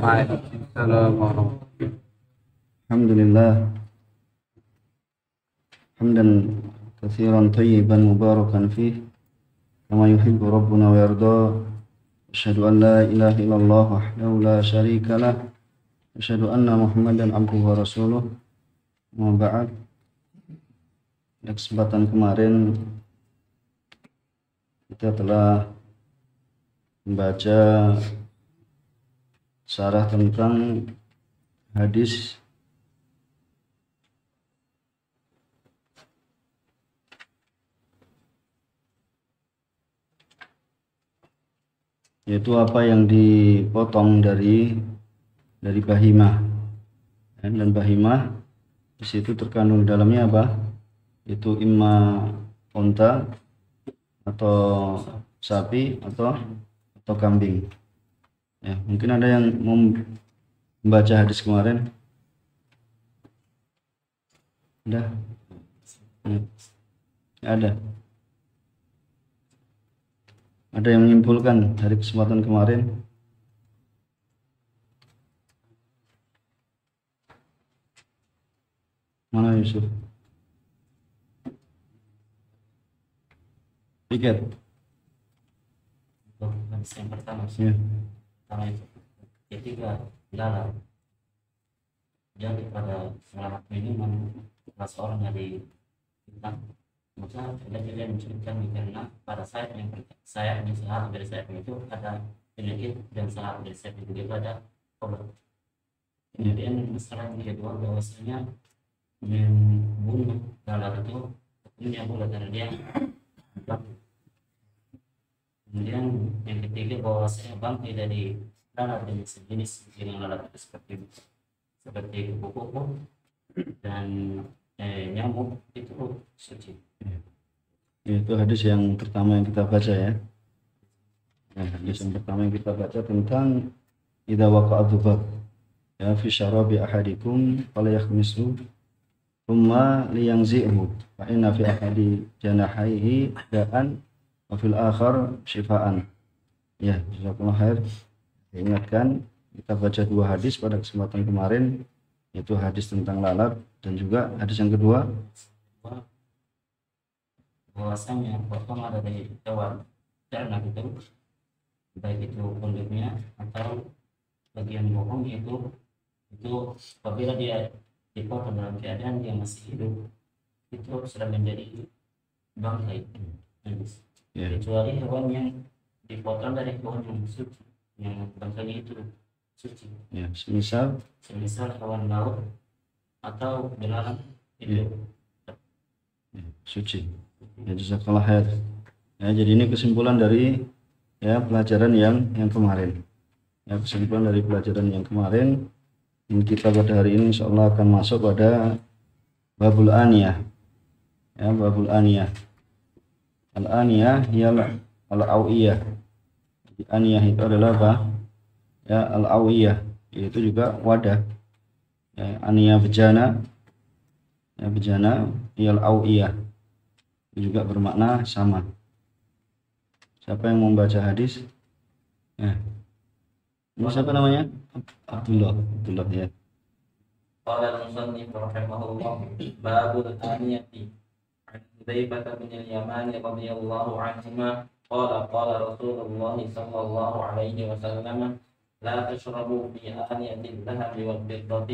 Waalaikumsalam Alhamdulillah Hamdan kathiran tayyiban mubarakan fih Kama Rabbuna wa an la ilaha illallah wahdahu la lah kesempatan kemarin kita telah membaca Sarah tentang hadis yaitu apa yang dipotong dari dari bahimah dan bahima di situ terkandung dalamnya apa itu imma onta atau sapi atau atau kambing ya mungkin ada yang mau membaca hadis kemarin udah ya. ada ada yang menyimpulkan dari kesempatan kemarin mana Yusuf tiket yang pertama sih. Ya ketiga dalam jadi ya, pada salah satu ini merasa orang dari kita maka ada yang mencurigakan karena pada saat yang saya ini sehat dari sayap itu ada penyakit dan sehat dari sayap itu juga ada obat kemudian masalah yang kedua bahwasanya membunuh dalam itu punya boleh karena dia kemudian yang ketiga bahwa saya tidak di kan dalam jenis jenis yang lalat itu seperti seperti kupu-kupu dan eh, nyamuk itu suci ya, itu hadis yang pertama yang kita baca ya nah, hadis yang pertama yang kita baca tentang ida waqa'a ya fi syarabi ahadikum fala yakhmisu thumma liyanzi'hu fa inna fi ahadi janahaihi da'an wafil akhar syifaan ya jazakumullah khair diingatkan kita baca dua hadis pada kesempatan kemarin yaitu hadis tentang lalat dan juga hadis yang kedua bahwasanya potong pertama ada dari hewan dan itu baik itu kulitnya atau bagian bohong itu itu apabila dia dipotong dalam keadaan dia masih hidup itu sudah menjadi bangkai hmm yeah. kecuali hewan yang dipotong dari pohon yang suci yang bangsanya itu suci ya yeah. semisal semisal hewan laut atau belalang itu yeah. Iya, suci ya jazakallah khair ya jadi ini kesimpulan dari ya pelajaran yang yang kemarin ya kesimpulan dari pelajaran yang kemarin dan kita pada hari ini insya Allah akan masuk pada babul aniyah ya babul aniyah al-aniyah ialah al-awiyah jadi aniyah itu adalah apa ya al-awiyah yaitu juga wadah ya, aniyah bejana ya, bejana ialah awiyah juga bermakna sama siapa yang membaca hadis ya. ini siapa namanya Abdullah Abdullah ya Qala al-musannif rahimahullah babul aniyati حذيفة بن اليمان رضي الله عنهما قال قال رسول الله صلى الله عليه وسلم لا تشربوا في آنية الذهب والفضة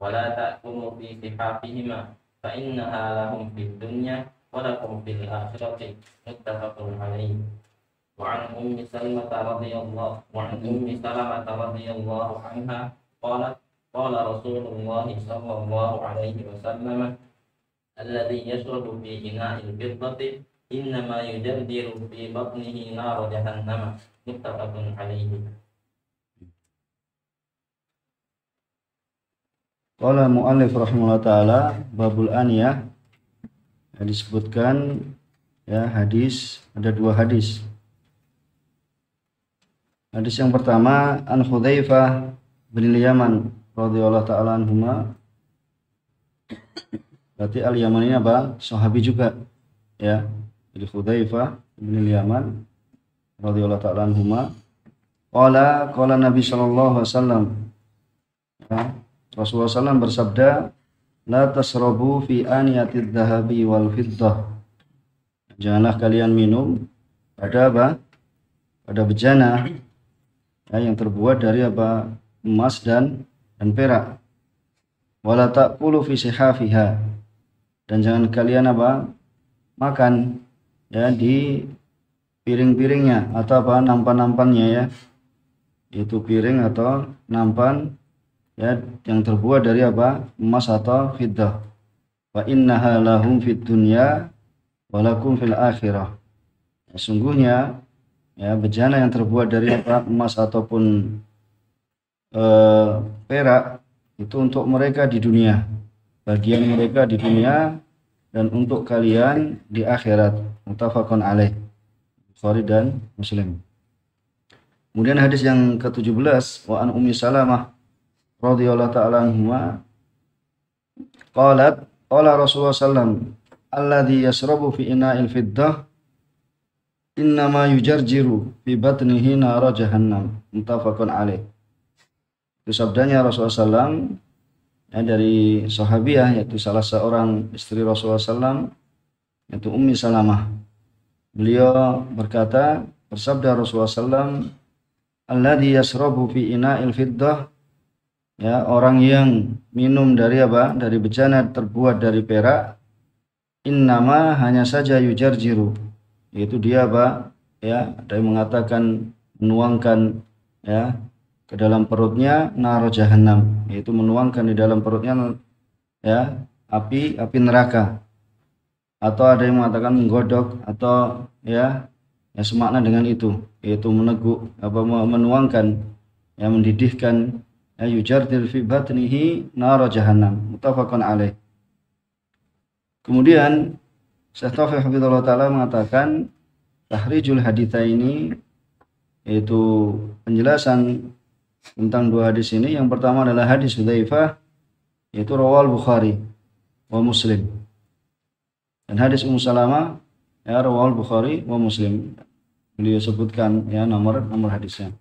ولا تأكلوا في صحافهما فإنها لهم في الدنيا ولكم في الآخرة متفق عليه وعن أم سلمة رضي الله وعن أم سلمة رضي الله عنها قالت قال رسول الله صلى الله عليه وسلم الذي يشرب في إنما في بطنه نار جهنم متفق عليه. Qala mu'allif rahimahullah ta'ala babul aniyah ya, disebutkan ya hadis ada dua hadis Hadis yang pertama An bin Yaman radhiyallahu taala anhumah Berarti Al-Yaman ini apa? Sahabi juga. Ya. Jadi Hudzaifah bin Al-Yaman radhiyallahu ta'ala anhuma qala qala Nabi sallallahu alaihi wasallam ya. Rasulullah SAW bersabda la tasrabu fi aniyatid dhahabi wal fiddah janganlah kalian minum pada apa? pada bejana ya, yang terbuat dari apa emas dan dan perak wala ta'kulu fi sihafiha dan jangan kalian apa makan ya di piring-piringnya atau apa nampan-nampannya ya itu piring atau nampan ya yang terbuat dari apa emas atau fiddah wa innaha lahum fid dunya walakum fil akhirah ya, sungguhnya ya bejana yang terbuat dari apa emas ataupun e, perak itu untuk mereka di dunia bagian mereka di dunia dan untuk kalian di akhirat mutafakun alaih Bukhari dan Muslim kemudian hadis yang ke-17 wa an ummi salamah radhiyallahu ta'ala anhuma qalat qala rasulullah sallam alladhi yasrabu fi ina'il fiddah innama yujarjiru fi batnihi nara jahannam mutafakun alaih itu sabdanya Rasulullah SAW ya, dari sahabiah yaitu salah seorang istri Rasulullah SAW yaitu Ummi Salamah. Beliau berkata bersabda Rasulullah SAW alladhi yasrabu fi ina'il fiddah ya orang yang minum dari apa dari bejana terbuat dari perak innama hanya saja yujar jiru yaitu dia apa ya ada yang mengatakan menuangkan ya ke dalam perutnya naro jahanam yaitu menuangkan di dalam perutnya ya api api neraka atau ada yang mengatakan menggodok atau ya ya semakna dengan itu yaitu meneguk apa menuangkan ya mendidihkan ya yujar fi batnihi naro jahanam mutafakun alaih kemudian Syekh Taufiq Hafizullah Ta'ala mengatakan tahrijul haditha ini yaitu penjelasan tentang dua hadis ini. Yang pertama adalah hadis Hudzaifah yaitu rawal Bukhari wa Muslim. Dan hadis Ummu Salamah ya rawal Bukhari wa Muslim. Beliau sebutkan ya nomor nomor hadisnya.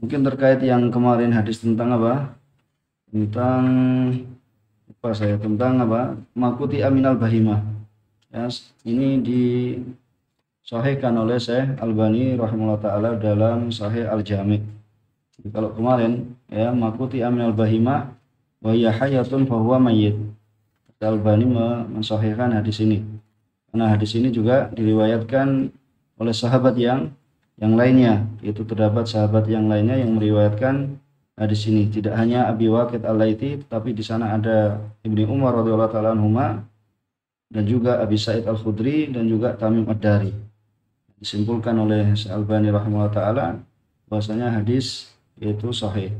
Mungkin terkait yang kemarin hadis tentang apa? Tentang apa saya tentang apa? Makuti Aminal Bahimah. Ya, ini di sahihkan oleh Syekh Albani rahimahullah taala dalam Sahih Al-Jami' kalau kemarin ya makuti aminal bahima wa yahayatun hayatun fa al mayyit. hadis ini. Karena hadis ini juga diriwayatkan oleh sahabat yang yang lainnya, itu terdapat sahabat yang lainnya yang meriwayatkan hadis ini. Tidak hanya Abi Waqid Al-Laiti, tapi di sana ada Ibnu Umar radhiyallahu taala anhuma dan juga Abi Said Al-Khudri dan juga Tamim Ad-Dari. Disimpulkan oleh al bani rahimahullah taala bahwasanya hadis itu sahih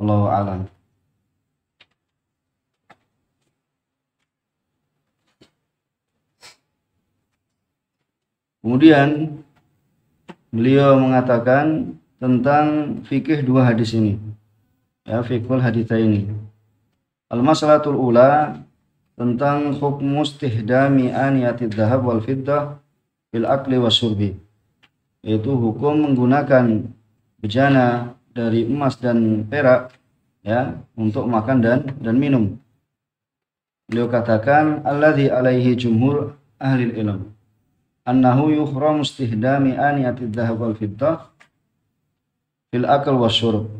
Allah alam kemudian beliau mengatakan tentang fikih dua hadis ini ya fikul hadita ini al-masalatul ula tentang hukum mustihdami aniyatid dahab wal fiddah bil akli wasurbi yaitu hukum menggunakan bejana dari emas dan perak ya untuk makan dan dan minum. Beliau katakan alladzi alaihi jumhur ahli ilm annahu yuhram istihdami aniyatid dhahab wal fiddah fil akal wasyurb.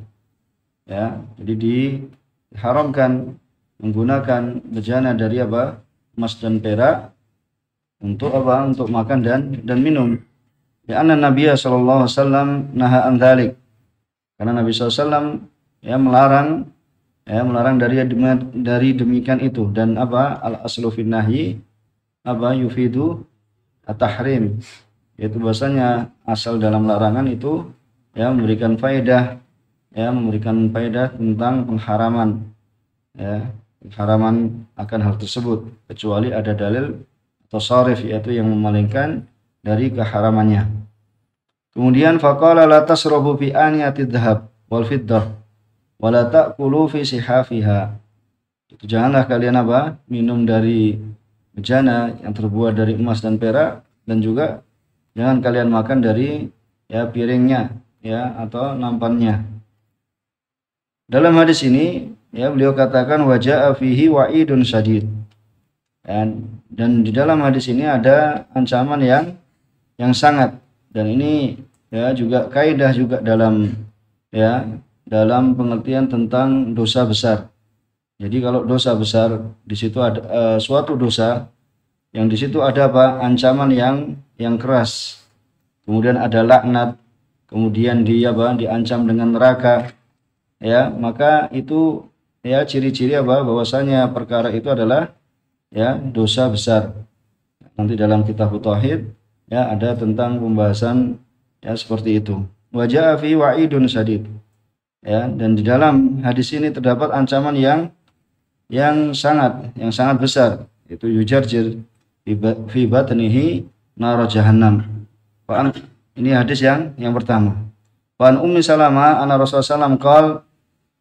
Ya, jadi diharamkan menggunakan bejana dari apa? emas dan perak untuk apa? untuk makan dan dan minum. Ya anna Nabi sallallahu alaihi wasallam naha an dhalik karena Nabi SAW ya melarang ya melarang dari dari demikian itu dan apa al aslu nahyi apa yufidu at-tahrim yaitu bahasanya asal dalam larangan itu ya memberikan faedah ya memberikan faedah tentang pengharaman ya pengharaman akan hal tersebut kecuali ada dalil atau sorif yaitu yang memalingkan dari keharamannya Kemudian faqala la tasrubu fi aniyati dhahab wal fiddah wa la ta'kulu fi sihafiha. Itu janganlah kalian apa? minum dari bejana yang terbuat dari emas dan perak dan juga jangan kalian makan dari ya piringnya ya atau nampannya. Dalam hadis ini ya beliau katakan wajah fihi wa'idun sadid. Dan, dan di dalam hadis ini ada ancaman yang yang sangat dan ini ya juga kaidah juga dalam ya dalam pengertian tentang dosa besar jadi kalau dosa besar di situ ada e, suatu dosa yang di situ ada apa ancaman yang yang keras kemudian ada laknat kemudian dia apa diancam dengan neraka ya maka itu ya ciri-ciri apa bahwasanya perkara itu adalah ya dosa besar nanti dalam kitab tauhid ya ada tentang pembahasan ya seperti itu wajah fi wa'idun sadid ya dan di dalam hadis ini terdapat ancaman yang yang sangat yang sangat besar itu yujarjir fi batnihi nar jahannam ini hadis yang yang pertama Wan Ummi Salama anna Rasulullah SAW qol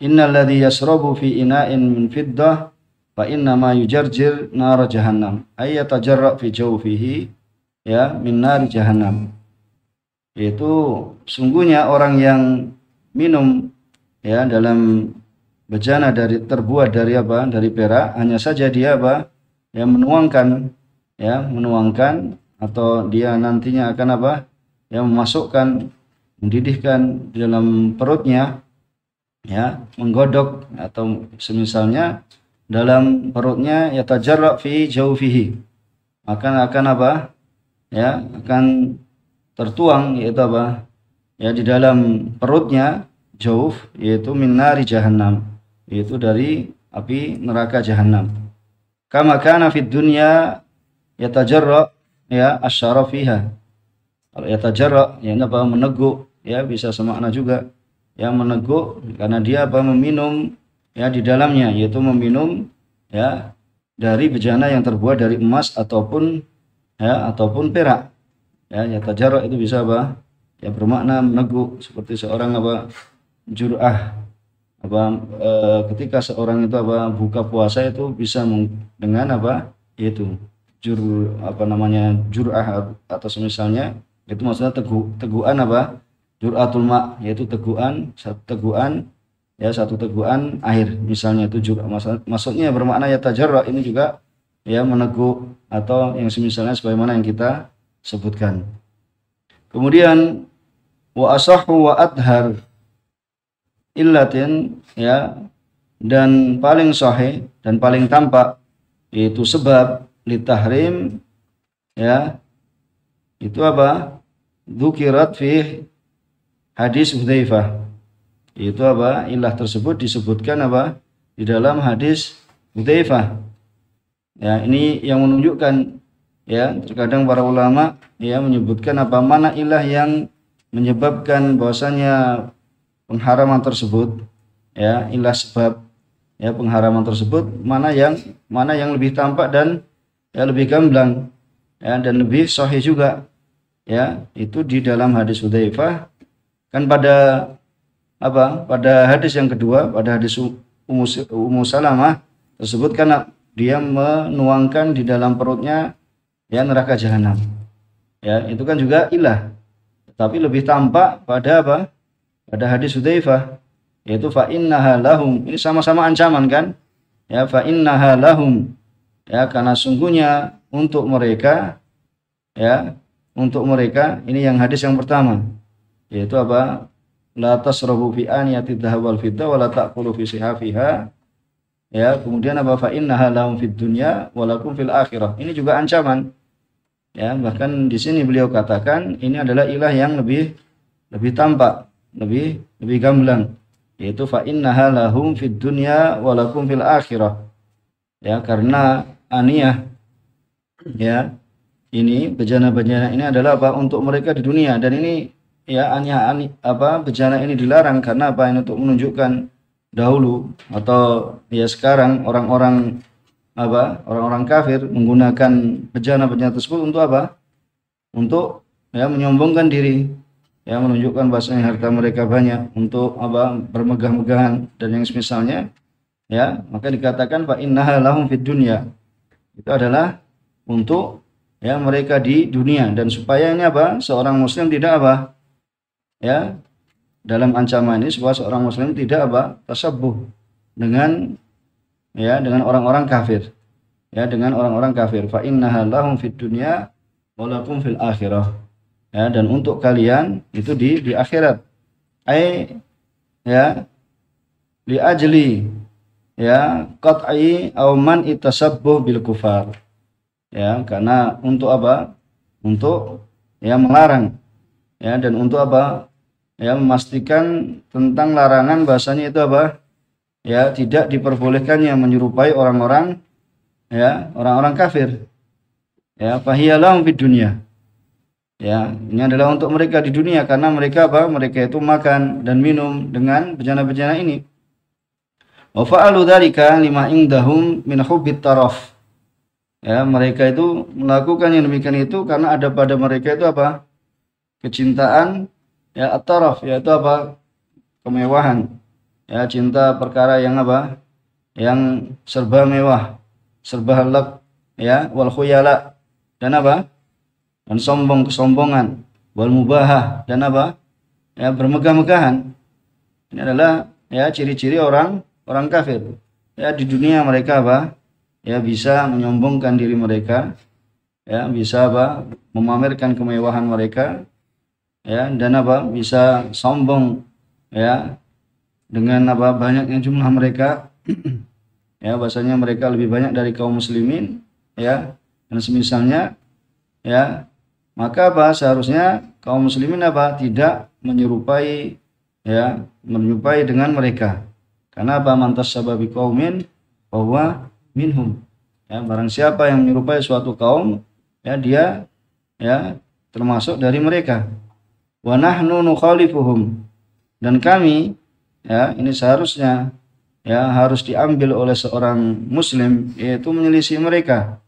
innal ladzi yasrabu fi ina'in min fiddah fa inna ma yujarjir nar jahannam ayatajarra fi jawfihi ya minar jahanam yaitu sungguhnya orang yang minum ya dalam bejana dari terbuat dari apa dari perak hanya saja dia apa Yang menuangkan ya menuangkan atau dia nantinya akan apa Yang memasukkan mendidihkan di dalam perutnya ya menggodok atau semisalnya dalam perutnya ya tajarra fi jaufihi akan akan apa ya akan tertuang yaitu apa ya di dalam perutnya jauh yaitu minari jahanam yaitu dari api neraka jahanam. kama kana fid dunya yatajarra ya asyara fiha kalau yatajarra ya apa meneguk ya bisa semakna juga ya meneguk karena dia apa meminum ya di dalamnya yaitu meminum ya dari bejana yang terbuat dari emas ataupun ya ataupun perak ya yatajarra itu bisa apa ya bermakna meneguk seperti seorang apa jurah apa e, ketika seorang itu apa buka puasa itu bisa dengan apa Yaitu jur apa namanya jurah atau misalnya itu maksudnya tegu teguan apa juratul mak, yaitu teguan satu teguan ya satu teguan air misalnya itu juga maksudnya bermakna ya tajarra ini juga ya meneguk atau yang semisalnya sebagaimana yang kita sebutkan. Kemudian wa asahu wa adhar illatin ya dan paling sahih dan paling tampak itu sebab litahrim ya itu apa dzukirat fi hadis Hudzaifah itu apa ilah tersebut disebutkan apa di dalam hadis Hudzaifah Ya, ini yang menunjukkan ya, terkadang para ulama ya menyebutkan apa mana ilah yang menyebabkan bahwasanya pengharaman tersebut ya, ilah sebab ya pengharaman tersebut mana yang mana yang lebih tampak dan ya lebih gamblang ya dan lebih sahih juga ya itu di dalam hadis Hudzaifah kan pada apa pada hadis yang kedua pada hadis Ummu Salamah tersebut karena dia menuangkan di dalam perutnya ya neraka jahanam. Ya, itu kan juga ilah. Tapi lebih tampak pada apa? Pada hadis Hudzaifah yaitu fa innaha lahum. Ini sama-sama ancaman kan? Ya fa innaha lahum. Ya karena sungguhnya untuk mereka ya untuk mereka ini yang hadis yang pertama yaitu apa? La tasrabu fi aniyati wal fidda wa la taqulu fi sihafiha ya kemudian apa fa innaha lahum fid dunya walakum fil akhirah ini juga ancaman ya bahkan di sini beliau katakan ini adalah ilah yang lebih lebih tampak lebih lebih gamblang yaitu fa innaha lahum fid dunya walakum fil akhirah ya karena aniyah ya ini bejana-bejana ini adalah apa untuk mereka di dunia dan ini ya aniyah ani, apa bejana ini dilarang karena apa ini untuk menunjukkan dahulu atau ya sekarang orang-orang apa orang-orang kafir menggunakan bejana-bejana tersebut untuk apa? Untuk ya menyombongkan diri, ya menunjukkan bahasanya harta mereka banyak untuk apa bermegah-megahan dan yang semisalnya ya maka dikatakan pak inna lahum fit dunya itu adalah untuk ya mereka di dunia dan supaya ini apa seorang muslim tidak apa ya dalam ancaman ini supaya seorang muslim tidak apa tersebuh dengan ya dengan orang-orang kafir ya dengan orang-orang kafir fa inna lahum fid dunya walakum fil akhirah ya dan untuk kalian itu di di akhirat ai ya li ajli ya qat'i au man itasabbuh bil kufar ya karena untuk apa untuk ya melarang ya dan untuk apa ya memastikan tentang larangan bahasanya itu apa ya tidak diperbolehkan yang menyerupai orang-orang ya orang-orang kafir ya fahiyalam di dunia ya ini adalah untuk mereka di dunia karena mereka apa mereka itu makan dan minum dengan bejana-bejana ini wa fa'alu lima indahum min hubit taraf ya mereka itu melakukan yang demikian itu karena ada pada mereka itu apa kecintaan ya ataraf yaitu apa kemewahan ya cinta perkara yang apa yang serba mewah serba halak ya wal khuyala dan apa dan sombong kesombongan wal mubahah dan apa ya bermegah-megahan ini adalah ya ciri-ciri orang orang kafir ya di dunia mereka apa ya bisa menyombongkan diri mereka ya bisa apa memamerkan kemewahan mereka ya dan apa bisa sombong ya dengan apa banyaknya jumlah mereka ya bahasanya mereka lebih banyak dari kaum muslimin ya dan semisalnya ya maka apa seharusnya kaum muslimin apa tidak menyerupai ya menyerupai dengan mereka karena apa mantas sababi kaumin bahwa minhum ya barang siapa yang menyerupai suatu kaum ya dia ya termasuk dari mereka wa nahnu nukhalifuhum dan kami ya ini seharusnya ya harus diambil oleh seorang muslim yaitu menyelisih mereka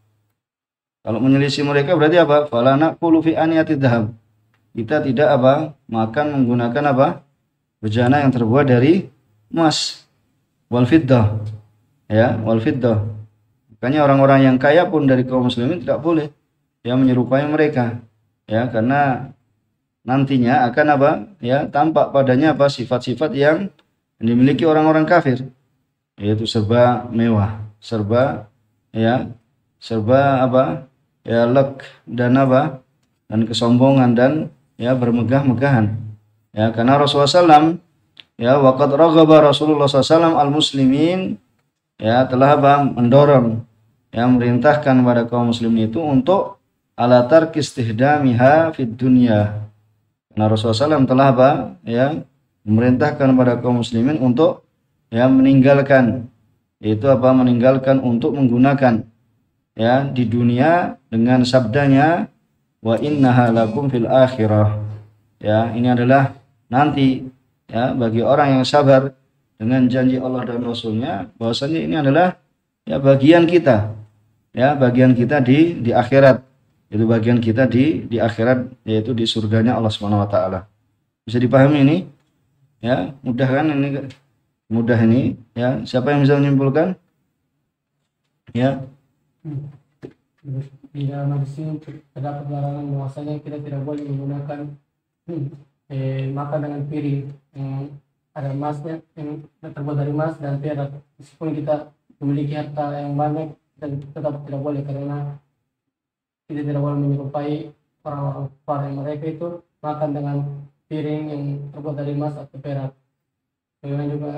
kalau menyelisih mereka berarti apa falana fi aniyati dhahab kita tidak apa makan menggunakan apa bejana yang terbuat dari emas wal fiddah ya wal fiddah makanya orang-orang yang kaya pun dari kaum muslimin tidak boleh ya menyerupai mereka ya karena nantinya akan apa ya tampak padanya apa sifat-sifat yang dimiliki orang-orang kafir yaitu serba mewah serba ya serba apa ya lek dan apa dan kesombongan dan ya bermegah-megahan ya karena Rasulullah SAW ya waqad ragaba Rasulullah SAW al muslimin ya telah apa mendorong yang merintahkan kepada kaum Muslim itu untuk alatar kistihdamiha fid dunya Nah Rasulullah SAW telah apa ya memerintahkan kepada kaum muslimin untuk ya meninggalkan itu apa meninggalkan untuk menggunakan ya di dunia dengan sabdanya wa innaha lakum fil akhirah ya ini adalah nanti ya bagi orang yang sabar dengan janji Allah dan Rasulnya bahwasanya ini adalah ya bagian kita ya bagian kita di di akhirat itu bagian kita di di akhirat yaitu di surganya Allah Subhanahu wa taala. Bisa dipahami ini? Ya, mudah kan ini mudah ini ya. Siapa yang bisa menyimpulkan? Ya. Di dalam hadis ini terdapat larangan bahwasanya kita tidak boleh menggunakan eh, makan dengan piring ada emasnya yang terbuat dari emas dan perak. Meskipun kita memiliki harta yang banyak dan tetap tidak boleh karena kita tidak boleh menyerupai orang-orang kafir -orang mereka itu makan dengan piring yang terbuat dari emas atau perak. Bagaimana juga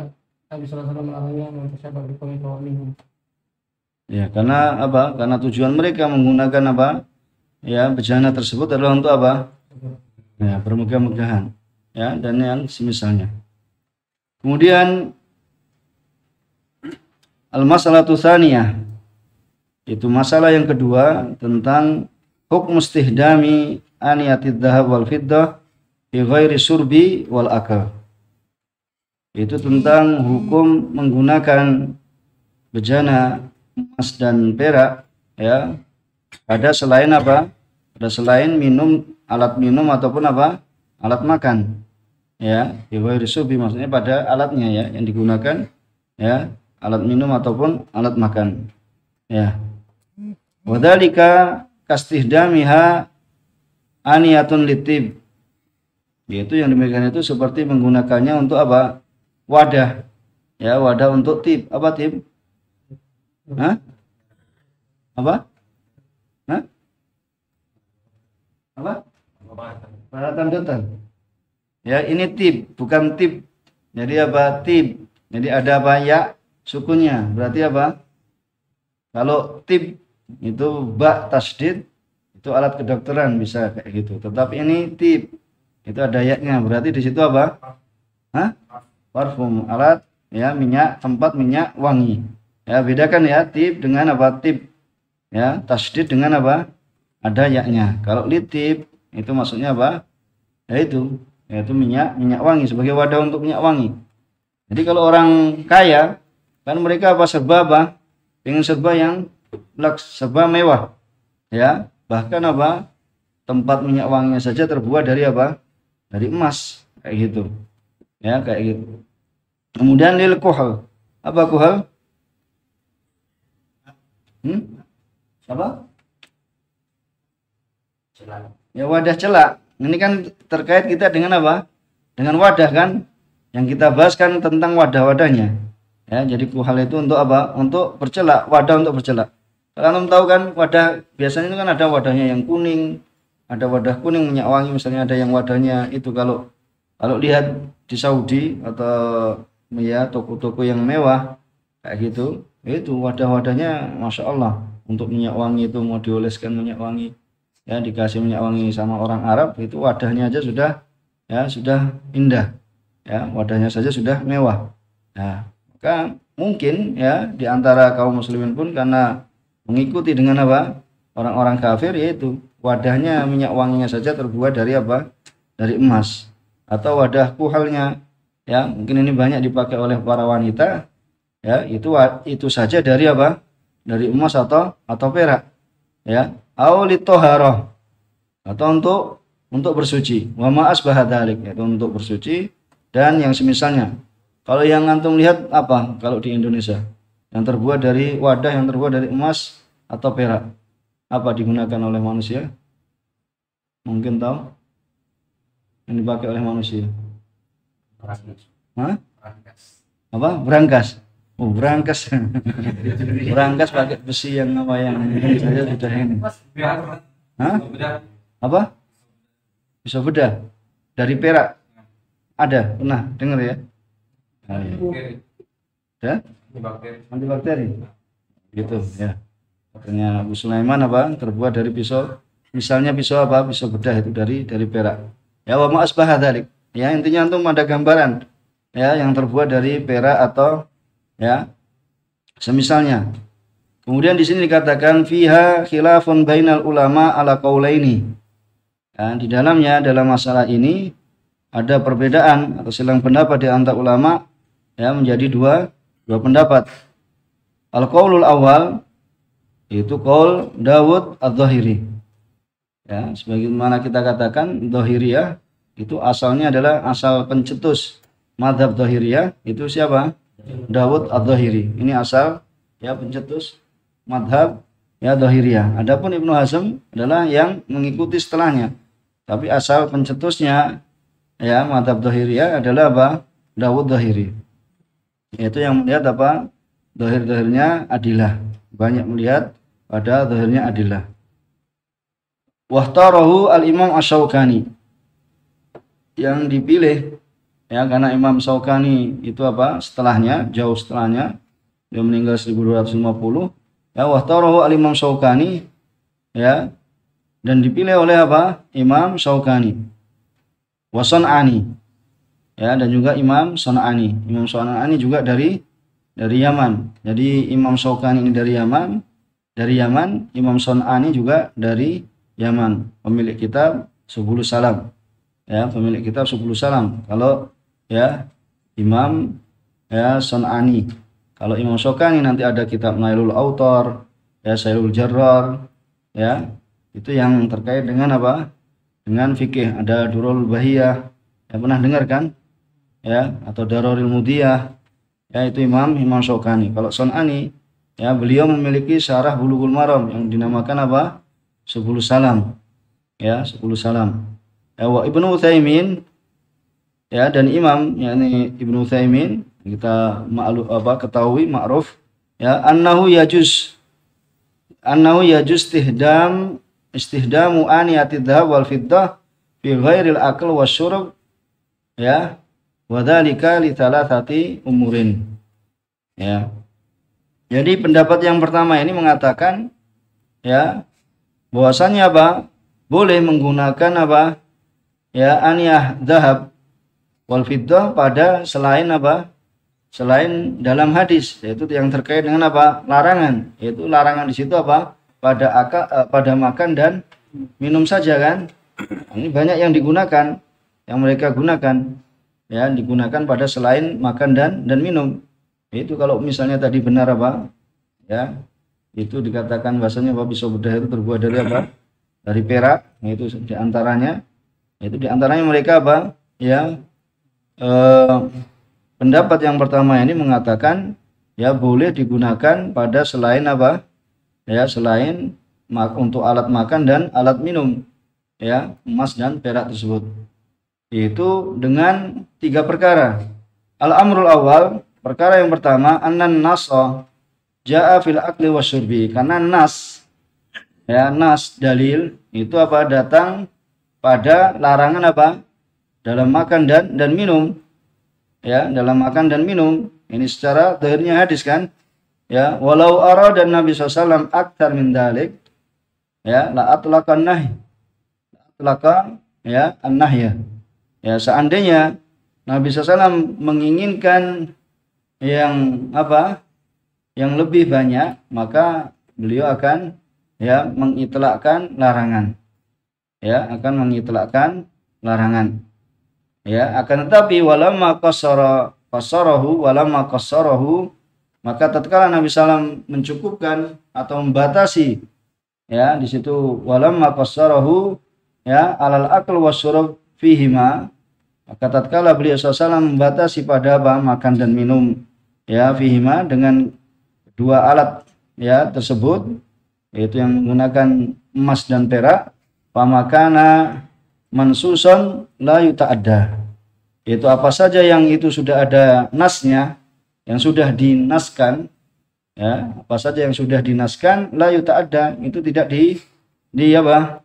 Nabi Sallallahu Alaihi melarangnya siapa bikum itu minum. Ya, karena apa? Karena tujuan mereka menggunakan apa? Ya, bejana tersebut adalah untuk apa? Ya, bermegah-megahan. Ya, dan yang semisalnya. Kemudian Al-Masalah Tusaniyah itu masalah yang kedua tentang hukum istihdami aniyatid dahab wal fiddah fi ghairi surbi wal akal. Itu tentang hukum menggunakan bejana emas dan perak ya ada selain apa? ada selain minum alat minum ataupun apa? alat makan ya fi ghairi surbi maksudnya pada alatnya ya yang digunakan ya alat minum ataupun alat makan ya Wadalika kastihdamiha aniyatun litib. Yaitu yang demikian itu seperti menggunakannya untuk apa? Wadah. Ya, wadah untuk tip Apa tip, Hah? Apa? Hah? Apa? Peralatan dutan. Ya, ini tip bukan tip. Jadi apa? tip, Jadi ada apa ya sukunya. Berarti apa? Kalau tip itu bak tasdid itu alat kedokteran bisa kayak gitu tetapi ini tip itu ada yaknya berarti di situ apa Hah? parfum alat ya minyak tempat minyak wangi ya bedakan ya tip dengan apa tip ya tasdid dengan apa ada yaknya kalau litip itu maksudnya apa ya itu yaitu minyak minyak wangi sebagai wadah untuk minyak wangi jadi kalau orang kaya kan mereka apa serba apa pengen serba yang lux serba mewah ya bahkan apa tempat minyak wanginya saja terbuat dari apa dari emas kayak gitu ya kayak gitu kemudian lil kuhal apa kuhal hmm? apa celak ya wadah celak ini kan terkait kita dengan apa dengan wadah kan yang kita bahas kan tentang wadah-wadahnya ya jadi kuhal itu untuk apa untuk bercelak wadah untuk bercelak kalian tahu kan wadah biasanya itu kan ada wadahnya yang kuning, ada wadah kuning minyak wangi misalnya ada yang wadahnya itu kalau kalau lihat di Saudi atau ya toko-toko yang mewah kayak gitu itu wadah-wadahnya masya Allah untuk minyak wangi itu mau dioleskan minyak wangi ya dikasih minyak wangi sama orang Arab itu wadahnya aja sudah ya sudah indah ya wadahnya saja sudah mewah ya maka mungkin ya diantara kaum muslimin pun karena mengikuti dengan apa orang-orang kafir yaitu wadahnya minyak wanginya saja terbuat dari apa dari emas atau wadah kuhalnya ya mungkin ini banyak dipakai oleh para wanita ya itu itu saja dari apa dari emas atau atau perak ya aulitoharoh atau untuk untuk bersuci wa ma'as bahadalik yaitu untuk bersuci dan yang semisalnya kalau yang ngantung lihat apa kalau di Indonesia yang terbuat dari wadah yang terbuat dari emas atau perak apa digunakan oleh manusia mungkin tahu yang dipakai oleh manusia Hah? apa berangkas oh berangkas berangkas pakai besi yang apa yang saya sudah ini Hah? apa bisa beda dari perak ada pernah dengar ya, ya. ada bakteri. Anti Gitu ya. Katanya Abu Sulaiman apa? Terbuat dari pisau. Misalnya pisau apa? Pisau bedah itu dari dari perak. Ya wa ma Ya intinya antum ada gambaran ya yang terbuat dari perak atau ya semisalnya. Kemudian di sini dikatakan fiha khilafun bainal ulama ala qaulaini. Ya, di dalamnya dalam masalah ini ada perbedaan atau silang pendapat di antara ulama ya menjadi dua Dua pendapat. Al-qaulul awal itu qaul Dawud Al-Zahiri. Ya, sebagaimana kita katakan ya itu asalnya adalah asal pencetus madhab ya itu siapa? Dawud Al-Zahiri. Ini asal ya pencetus madhab ya ya Adapun Ibnu Hazm adalah yang mengikuti setelahnya. Tapi asal pencetusnya ya madhab ya adalah apa? Dawud Zahiri yaitu yang melihat apa dohir-dohirnya adilah banyak melihat pada dohirnya adilah wahtarahu al-imam ashaukani yang dipilih ya karena Imam ashaukani itu apa setelahnya jauh setelahnya dia meninggal 1250 ya wahtarahu al-imam ashaukani ya dan dipilih oleh apa Imam ashaukani wasan'ani ya dan juga Imam Sonani, Imam Sonani juga dari dari Yaman. Jadi Imam Sokani ini dari Yaman, dari Yaman, Imam Sonani juga dari Yaman, pemilik kitab sepuluh Salam. Ya, pemilik kitab sepuluh Salam. Kalau ya Imam ya Sonani, Kalau Imam Sokani nanti ada kitab Nailul Autor, ya Sayyidul Jarrar, ya. Itu yang terkait dengan apa? Dengan fikih ada Durul Bahiyah, Ya pernah dengar kan? ya atau daroril mudiyah ya itu Imam Imam sokani kalau Sonani ya beliau memiliki syarah bulughul maram yang dinamakan apa sepuluh salam ya sepuluh salam ya wa Ibnu Utsaimin ya dan Imam yakni Ibnu Utsaimin kita ma'lu apa ketahui ma'ruf ya annahu yajuz annahu yajuz tihdam istihdamu aniyatid dhahab wal fiddah fi ghairil aql wasyurb ya Wadhalika li umurin. Ya. Jadi pendapat yang pertama ini mengatakan ya bahwasanya apa? Boleh menggunakan apa? Ya aniyah dahab wal pada selain apa? Selain dalam hadis yaitu yang terkait dengan apa? Larangan. Yaitu larangan di situ apa? Pada aka, eh, pada makan dan minum saja kan? Ini banyak yang digunakan yang mereka gunakan ya digunakan pada selain makan dan dan minum itu kalau misalnya tadi benar apa ya itu dikatakan bahasanya apa bisa bedah itu terbuat dari apa dari perak nah, itu diantaranya itu diantaranya mereka apa ya eh, pendapat yang pertama ini mengatakan ya boleh digunakan pada selain apa ya selain untuk alat makan dan alat minum ya emas dan perak tersebut yaitu dengan tiga perkara. Al-amrul awal, perkara yang pertama, annan naso ja'a fil akli wasyurbi. Karena nas ya nas dalil itu apa datang pada larangan apa? dalam makan dan dan minum. Ya, dalam makan dan minum. Ini secara zahirnya hadis kan? Ya, walau ara dan Nabi SAW aktar min dalik. Ya, la atlaqan nahi. atlaqan ya an-nahya Ya seandainya Nabi SAW menginginkan yang apa? Yang lebih banyak, maka beliau akan ya mengitlakkan larangan. Ya, akan mengitlakkan larangan. Ya, akan tetapi walamma qasara qasarahu walamma qasarahu maka tatkala Nabi SAW mencukupkan atau membatasi ya di situ walamma qasarahu ya alal akal wasyurub fihima maka tatkala beliau SAW membatasi pada apa makan dan minum ya fihima dengan dua alat ya tersebut yaitu yang menggunakan emas dan perak pamakana mansusan la ada yaitu apa saja yang itu sudah ada nasnya yang sudah dinaskan ya apa saja yang sudah dinaskan la ada itu tidak di di apa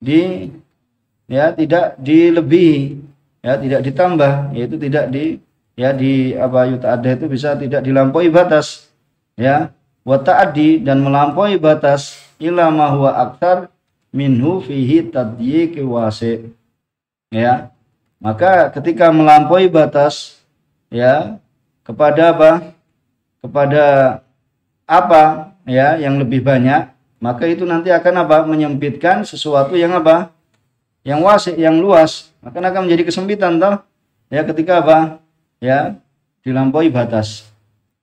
di ya tidak dilebihi ya tidak ditambah yaitu tidak di ya di apa yuta ada itu bisa tidak dilampaui batas ya wa ta'addi dan melampaui batas ila ma huwa aktar minhu fihi tadyiq wasi ya maka ketika melampaui batas ya kepada apa kepada apa ya yang lebih banyak maka itu nanti akan apa menyempitkan sesuatu yang apa yang wasi yang luas maka akan menjadi kesempitan toh ya ketika apa ya dilampaui batas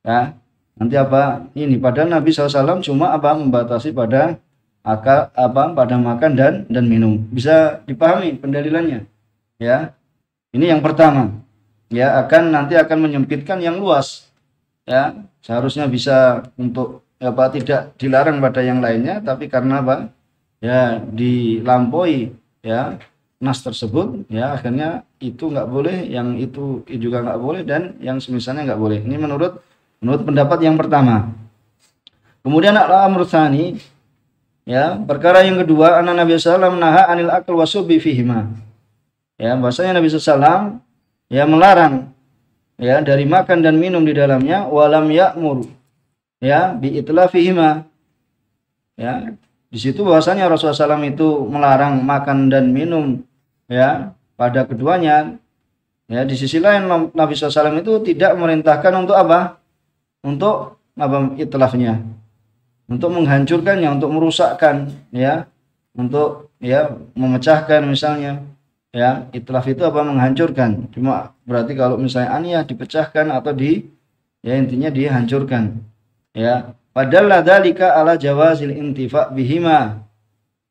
ya nanti apa ini padahal Nabi SAW cuma apa membatasi pada akal apa pada makan dan dan minum bisa dipahami pendalilannya ya ini yang pertama ya akan nanti akan menyempitkan yang luas ya seharusnya bisa untuk apa tidak dilarang pada yang lainnya tapi karena apa ya dilampaui ya nas tersebut ya akhirnya itu nggak boleh yang itu juga nggak boleh dan yang semisalnya nggak boleh ini menurut menurut pendapat yang pertama kemudian al-amru ya perkara yang kedua anak Nabi Sallam naha anil akal wasubi fihima ya bahasanya Nabi Sallam ya melarang ya dari makan dan minum di dalamnya walam yakmur ya bi fihima ya di situ bahwasanya Rasulullah SAW itu melarang makan dan minum ya pada keduanya. Ya, di sisi lain Nabi SAW itu tidak merintahkan untuk apa? Untuk apa itlafnya? Untuk menghancurkannya, untuk merusakkan, ya, untuk ya memecahkan misalnya ya itlaf itu apa menghancurkan cuma berarti kalau misalnya aniyah dipecahkan atau di ya intinya dihancurkan ya Padahal dalika ala jawazil intifa bihima.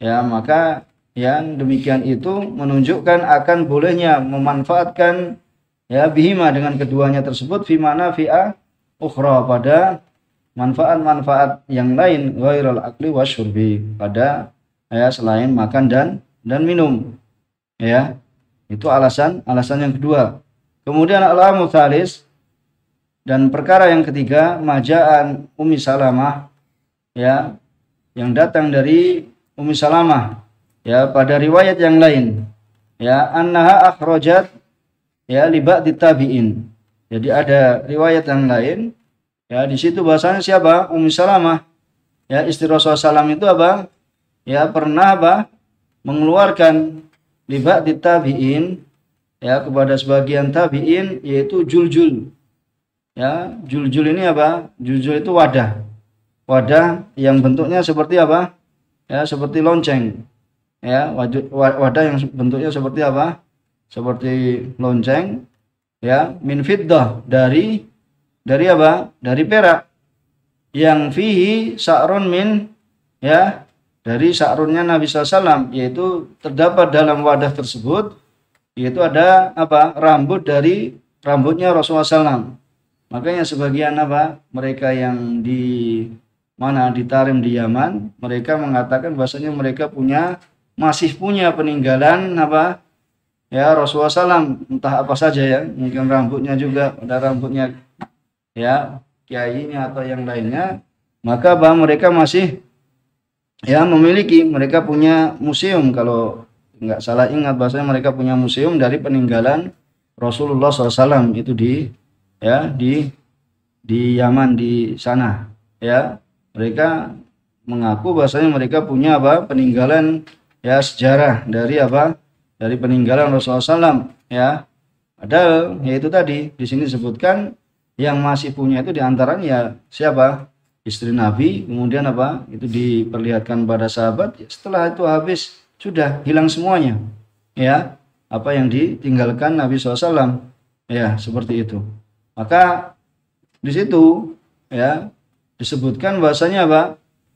Ya, maka yang demikian itu menunjukkan akan bolehnya memanfaatkan ya bihima dengan keduanya tersebut fi mana fi'a ukhra pada manfaat-manfaat yang lain ghairul akli wasyurbi pada ya selain makan dan dan minum ya itu alasan alasan yang kedua kemudian alamu thalis dan perkara yang ketiga, majaan umi Salamah ya, yang datang dari umi Salamah ya pada riwayat yang lain ya annaha akhrajat ya liba ditabiin. Jadi ada riwayat yang lain ya di situ bahasanya siapa? umi Salamah. Ya istri Rasulullah Salam itu apa? Ya pernah apa? mengeluarkan libat ditabiin ya kepada sebagian tabiin yaitu juljul. -jul ya jul-jul ini apa Jul-jul itu wadah wadah yang bentuknya seperti apa ya seperti lonceng ya wadah yang bentuknya seperti apa seperti lonceng ya min fiddah dari dari apa dari perak yang fihi sa'run min ya dari sa'runnya Nabi SAW yaitu terdapat dalam wadah tersebut yaitu ada apa rambut dari rambutnya Rasulullah SAW Makanya sebagian apa mereka yang di mana ditarim di Yaman, mereka mengatakan bahasanya mereka punya masih punya peninggalan apa ya Rasulullah SAW entah apa saja ya mungkin rambutnya juga ada rambutnya ya kiainya atau yang lainnya maka bah mereka masih ya memiliki mereka punya museum kalau nggak salah ingat bahasanya mereka punya museum dari peninggalan Rasulullah SAW itu di ya di di Yaman di sana ya mereka mengaku bahasanya mereka punya apa peninggalan ya sejarah dari apa dari peninggalan Rasulullah SAW ya padahal yaitu tadi di sini disebutkan yang masih punya itu diantaranya ya siapa istri Nabi kemudian apa itu diperlihatkan pada sahabat ya, setelah itu habis sudah hilang semuanya ya apa yang ditinggalkan Nabi SAW ya seperti itu maka di situ ya disebutkan bahasanya apa?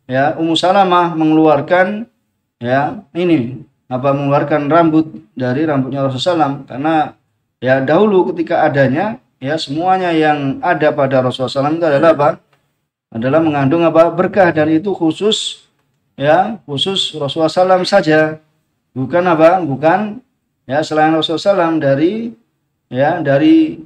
Ya, Ummu Salamah mengeluarkan ya ini apa mengeluarkan rambut dari rambutnya Rasulullah SAW karena ya dahulu ketika adanya ya semuanya yang ada pada Rasulullah SAW itu adalah apa? Adalah mengandung apa? Berkah dan itu khusus ya khusus Rasulullah SAW saja bukan apa? Bukan ya selain Rasulullah SAW dari ya dari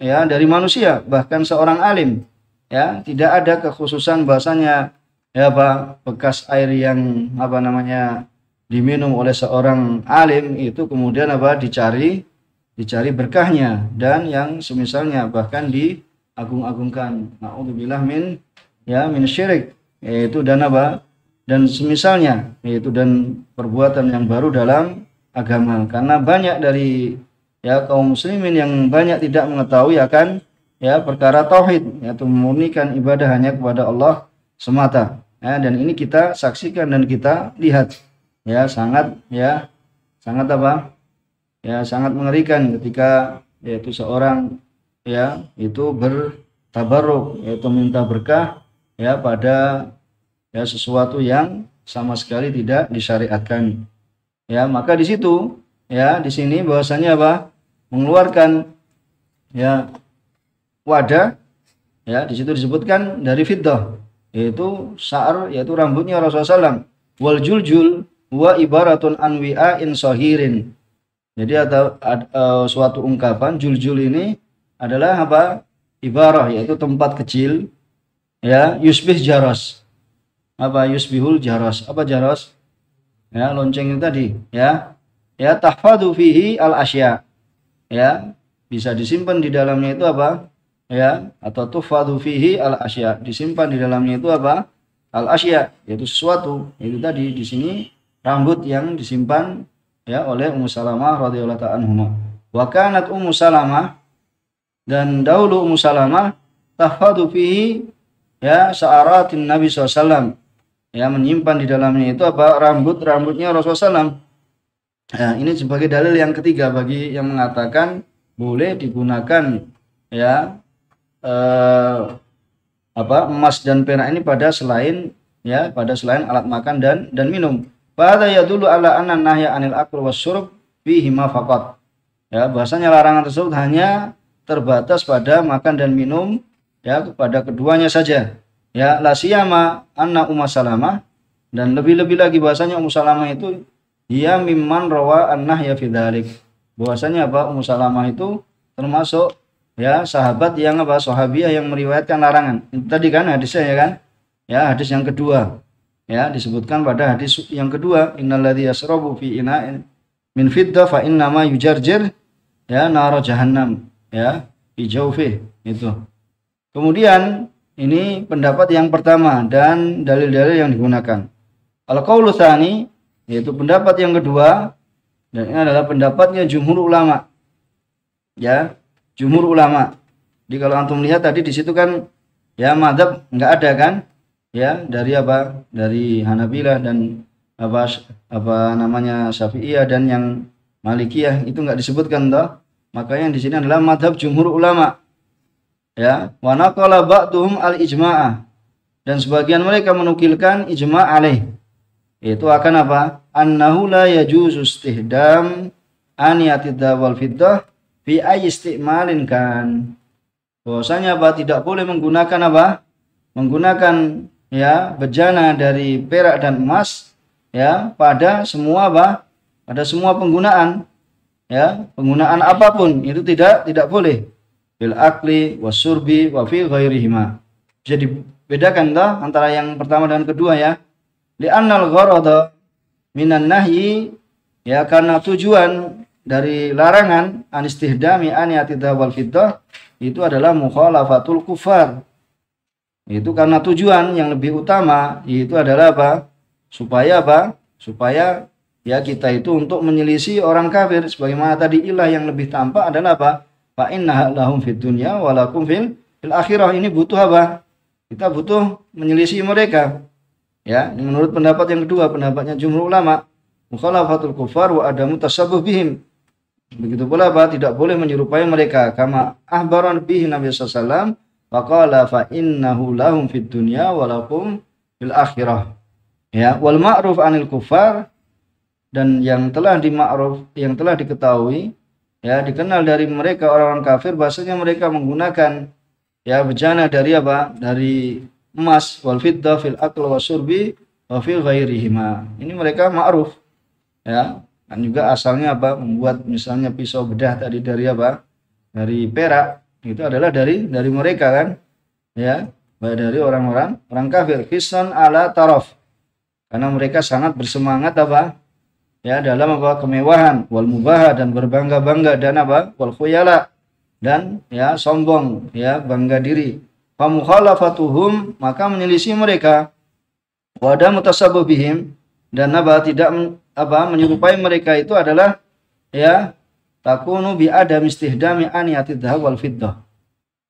ya dari manusia bahkan seorang alim ya tidak ada kekhususan bahasanya ya apa bekas air yang apa namanya diminum oleh seorang alim itu kemudian apa dicari dicari berkahnya dan yang semisalnya bahkan diagung-agungkan naudzubillah min ya min syirik yaitu dan apa dan semisalnya yaitu dan perbuatan yang baru dalam agama karena banyak dari ya kaum muslimin yang banyak tidak mengetahui akan ya perkara tauhid yaitu memurnikan ibadah hanya kepada Allah semata ya, dan ini kita saksikan dan kita lihat ya sangat ya sangat apa ya sangat mengerikan ketika yaitu seorang ya itu bertabaruk yaitu minta berkah ya pada ya sesuatu yang sama sekali tidak disyariatkan ya maka di situ ya di sini bahwasanya apa mengeluarkan ya wadah ya di situ disebutkan dari fitoh yaitu sa'ar yaitu rambutnya Rasulullah SAW wal juljul wa ibaratun anwi'a in sahirin jadi ada, ada uh, e, suatu ungkapan juljul ini adalah apa ibarah yaitu tempat kecil ya yusbih jaras apa yusbihul jaras apa jaras ya lonceng tadi ya ya tahfadu fihi al asya ya bisa disimpan di dalamnya itu apa ya atau tuhfadu fihi al asya disimpan di dalamnya itu apa al asya yaitu sesuatu itu tadi di sini rambut yang disimpan ya oleh Ummu Salamah radhiyallahu anhu wa kanat Ummu Salamah dan dahulu Ummu Salamah tahfadu fihi ya sa'aratin Nabi SAW ya menyimpan di dalamnya itu apa rambut-rambutnya Rasulullah SAW Nah, ini sebagai dalil yang ketiga bagi yang mengatakan boleh digunakan ya eh, apa emas dan perak ini pada selain ya pada selain alat makan dan dan minum. Pada ya dulu ala anan nahya anil akul wasyurb fihi fakot Ya, bahasanya larangan tersebut hanya terbatas pada makan dan minum ya kepada keduanya saja. Ya, la siyama anna Umma Salamah dan lebih-lebih lagi bahasanya umasalama Salamah itu ia mimman rawa annah ya fidalik. Bahwasanya apa Ummu Salamah itu termasuk ya sahabat yang apa sahabiah yang meriwayatkan larangan. tadi kan hadisnya ya kan? Ya, hadis yang kedua. Ya, disebutkan pada hadis yang kedua, innalladzi yasrabu fi ina'in min fidda fa innama yujarjir ya nar jahannam ya fi jawfi itu. Kemudian ini pendapat yang pertama dan dalil-dalil yang digunakan. Al-qaulu tsani yaitu pendapat yang kedua dan ini adalah pendapatnya jumhur ulama ya jumhur ulama jadi kalau antum lihat tadi di situ kan ya madhab nggak ada kan ya dari apa dari Hanabilah dan apa apa namanya Syafi'iyah dan yang Malikiyah itu nggak disebutkan toh makanya yang di sini adalah madhab jumhur ulama ya wa ba'duhum al ijma'ah dan sebagian mereka menukilkan ijma' alaih itu akan apa? Annahu la yajuzu istihdam aniyati dawal fiddah fi ayi istimalin kan. Bahwasanya apa? Tidak boleh menggunakan apa? Menggunakan ya bejana dari perak dan emas ya pada semua apa? Pada semua penggunaan ya, penggunaan apapun itu tidak tidak boleh. Bil akli wasurbi wa fi ghairihima. Jadi bedakan dah antara yang pertama dan kedua ya li'annal gharada minan nahyi ya karena tujuan dari larangan anistihdami aniyatidah wal fiddah itu adalah mukhalafatul kufar itu karena tujuan yang lebih utama yaitu adalah apa supaya apa supaya ya kita itu untuk menyelisi orang kafir sebagaimana tadi ilah yang lebih tampak adalah apa fa inna lahum fid dunya walakum fil, fil akhirah ini butuh apa kita butuh menyelisi mereka Ya, ini menurut pendapat yang kedua, pendapatnya jumhur ulama, mukhalafatul kufar wa adamu tasabbuh bihim. Begitu pula apa? Tidak boleh menyerupai mereka. Kama ahbaran bihi Nabi SAW. Faqala fa innahu lahum fid dunya walakum fil akhirah. Ya, wal ma'ruf anil kufar dan yang telah dimakruf, yang telah diketahui, ya dikenal dari mereka orang-orang kafir bahasanya mereka menggunakan ya bejana dari apa? Dari emas wal fiddah fil akl wa surbi wa fil ghairihima. Ini mereka ma'ruf. Ya, dan juga asalnya apa? Membuat misalnya pisau bedah tadi dari apa? Dari perak. Itu adalah dari dari mereka kan. Ya, Baik dari orang-orang orang kafir. kisan ala taraf. Karena mereka sangat bersemangat apa? Ya, dalam apa? kemewahan wal mubaha dan berbangga-bangga dan apa? wal khuyala dan ya sombong ya bangga diri famukhalafatuhum maka menyelisih mereka wada mutasabbihim dan apa tidak apa menyerupai mereka itu adalah ya takunu bi adam istihdami aniyati dhahab wal fiddah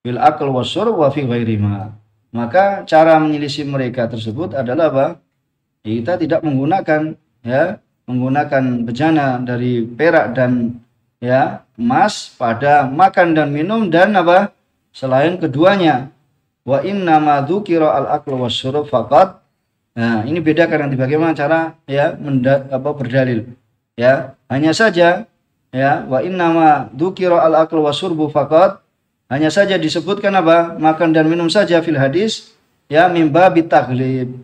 bil akal wasur wa fi ghairima maka cara menyelisih mereka tersebut adalah apa kita tidak menggunakan ya menggunakan bejana dari perak dan ya emas pada makan dan minum dan apa selain keduanya wa inna ma dzukira al aklu wasyurub faqat nah ini beda karena bagaimana cara ya menda, apa berdalil ya hanya saja ya wa inna ma dzukira al wa wasyurbu faqat hanya saja disebutkan apa makan dan minum saja fil hadis ya mimba bitaglib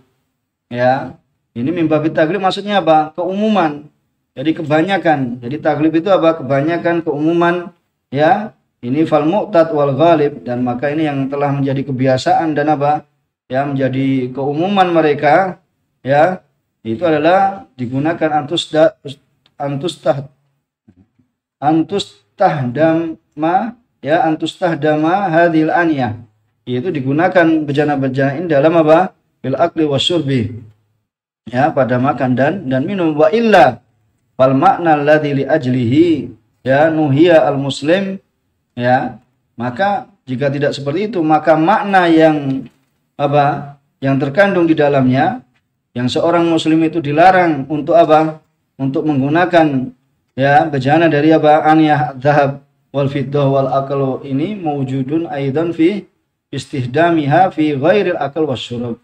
ya ini mimba bitaglib maksudnya apa keumuman jadi kebanyakan jadi taghlib itu apa kebanyakan keumuman ya ini fal mu'tad wal ghalib dan maka ini yang telah menjadi kebiasaan dan apa ya menjadi keumuman mereka ya itu adalah digunakan antus da, antus tah antus tahdama ya antus tahdama hadil aniyah yaitu digunakan bejana-bejana ini dalam apa bil akli wasurbi ya pada makan dan dan minum wa illa fal makna alladhi li ajlihi ya Nuhia al muslim ya maka jika tidak seperti itu maka makna yang apa yang terkandung di dalamnya yang seorang muslim itu dilarang untuk apa untuk menggunakan ya bejana dari apa aniyah zahab wal fiddah wal akal ini mewujudun aidan fi istihdamiha fi ghairil akal wasyurub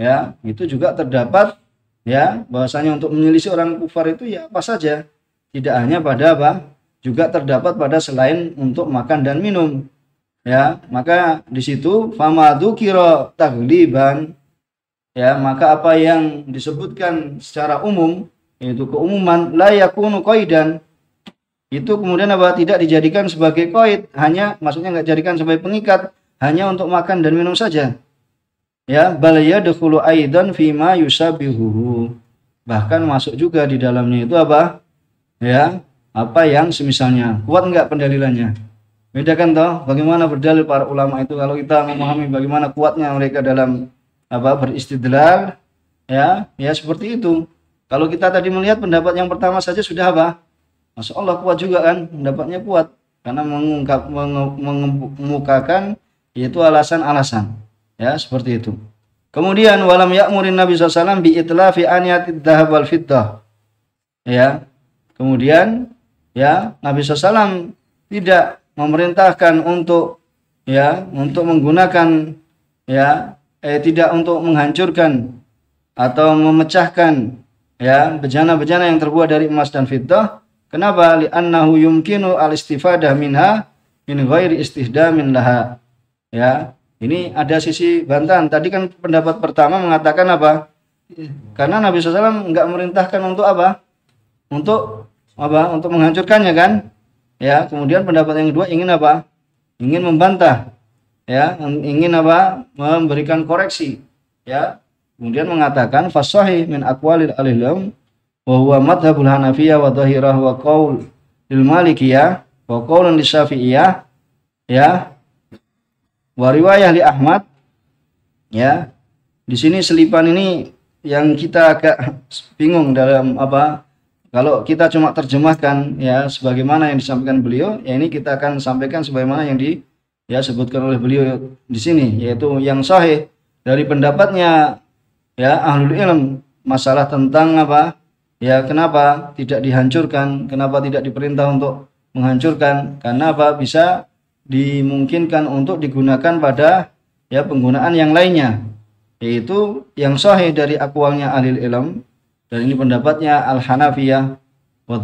ya itu juga terdapat ya bahwasanya untuk menyelisih orang kufar itu ya apa saja tidak hanya pada apa juga terdapat pada selain untuk makan dan minum. Ya, maka di situ famadu kiro takliban. ya maka apa yang disebutkan secara umum yaitu keumuman layakunu koidan itu kemudian apa tidak dijadikan sebagai koid hanya maksudnya nggak jadikan sebagai pengikat hanya untuk makan dan minum saja ya balaya dekulu aidan fima yusabihuhu bahkan masuk juga di dalamnya itu apa ya apa yang semisalnya. Kuat nggak pendalilannya? Beda kan toh? Bagaimana berdalil para ulama itu kalau kita memahami bagaimana kuatnya mereka dalam apa beristidlal ya, ya seperti itu. Kalau kita tadi melihat pendapat yang pertama saja sudah apa? Masya Allah kuat juga kan, pendapatnya kuat karena mengungkap mengemukakan yaitu alasan-alasan ya seperti itu. Kemudian walam ya'murin Nabi SAW bi itlafi aniyatid dahab wal Ya. Kemudian ya Nabi SAW tidak memerintahkan untuk ya untuk menggunakan ya eh tidak untuk menghancurkan atau memecahkan ya bejana-bejana yang terbuat dari emas dan fitoh. kenapa annahu yumkinu al-istifadah minha min ghairi istihdamin laha ya ini ada sisi bantahan tadi kan pendapat pertama mengatakan apa karena Nabi SAW nggak merintahkan untuk apa untuk apa untuk menghancurkannya kan ya kemudian pendapat yang kedua ingin apa ingin membantah ya ingin apa memberikan koreksi ya kemudian mengatakan fasohi min akwalil alilum bahwa madhabul hanafiyah wa dahirah wa qaul lil malikiyah wa qaulun li syafi'iyah ya wa riwayah li ahmad ya di sini selipan ini yang kita agak bingung dalam apa kalau kita cuma terjemahkan ya sebagaimana yang disampaikan beliau, ya ini kita akan sampaikan sebagaimana yang di ya sebutkan oleh beliau di sini yaitu yang sahih dari pendapatnya ya ahlul ilm masalah tentang apa ya kenapa tidak dihancurkan kenapa tidak diperintah untuk menghancurkan karena apa bisa dimungkinkan untuk digunakan pada ya penggunaan yang lainnya yaitu yang sahih dari akwalnya ahlul ilm dan ini pendapatnya Al-Hanafiyah wa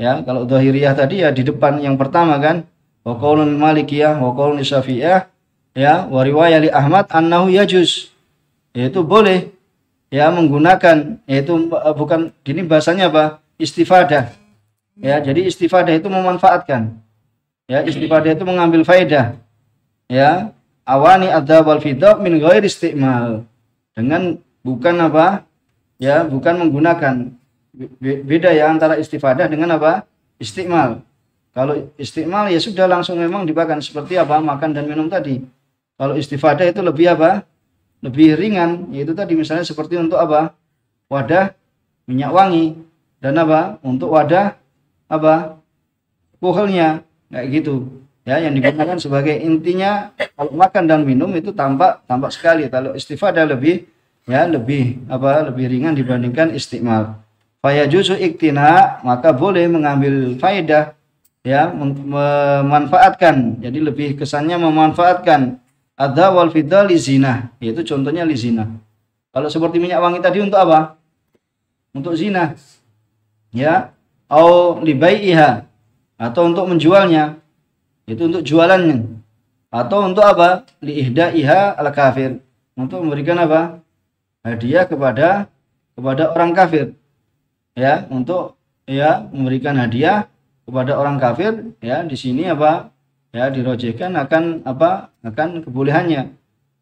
ya kalau Zahiriyah tadi ya di depan yang pertama kan wa Malikiyah wa Syafi'iyah ya wa li Ahmad annahu yaitu boleh ya menggunakan yaitu eh, bukan Gini bahasanya apa istifadah ya jadi istifadah itu memanfaatkan ya istifadah itu mengambil faedah ya awani al fidab min ghairi istimal dengan bukan apa ya bukan menggunakan beda ya antara istifadah dengan apa istimal kalau istimal ya sudah langsung memang dibakar seperti apa makan dan minum tadi kalau istifadah itu lebih apa lebih ringan yaitu tadi misalnya seperti untuk apa wadah minyak wangi dan apa untuk wadah apa kuhelnya kayak gitu ya yang digunakan sebagai intinya kalau makan dan minum itu tampak tampak sekali kalau istifadah lebih ya lebih apa lebih ringan dibandingkan istimal juzu iktina maka boleh mengambil faedah ya memanfaatkan jadi lebih kesannya memanfaatkan ada wal fidal lizina yaitu contohnya lizina kalau seperti minyak wangi tadi untuk apa untuk zina ya au libaiha atau untuk menjualnya itu untuk jualannya atau untuk apa iha al kafir untuk memberikan apa hadiah kepada kepada orang kafir ya untuk ya memberikan hadiah kepada orang kafir ya di sini apa ya dirojekan akan apa akan kebolehannya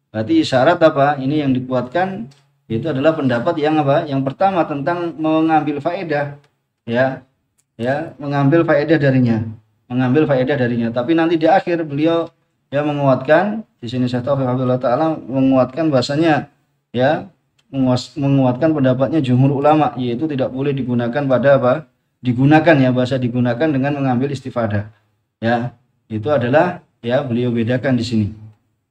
berarti syarat apa ini yang dikuatkan itu adalah pendapat yang apa yang pertama tentang mengambil faedah ya ya mengambil faedah darinya mengambil faedah darinya tapi nanti di akhir beliau ya menguatkan di sini tahu tahu Allah taala menguatkan bahasanya ya menguatkan pendapatnya jumhur ulama yaitu tidak boleh digunakan pada apa digunakan ya bahasa digunakan dengan mengambil istifadah ya itu adalah ya beliau bedakan di sini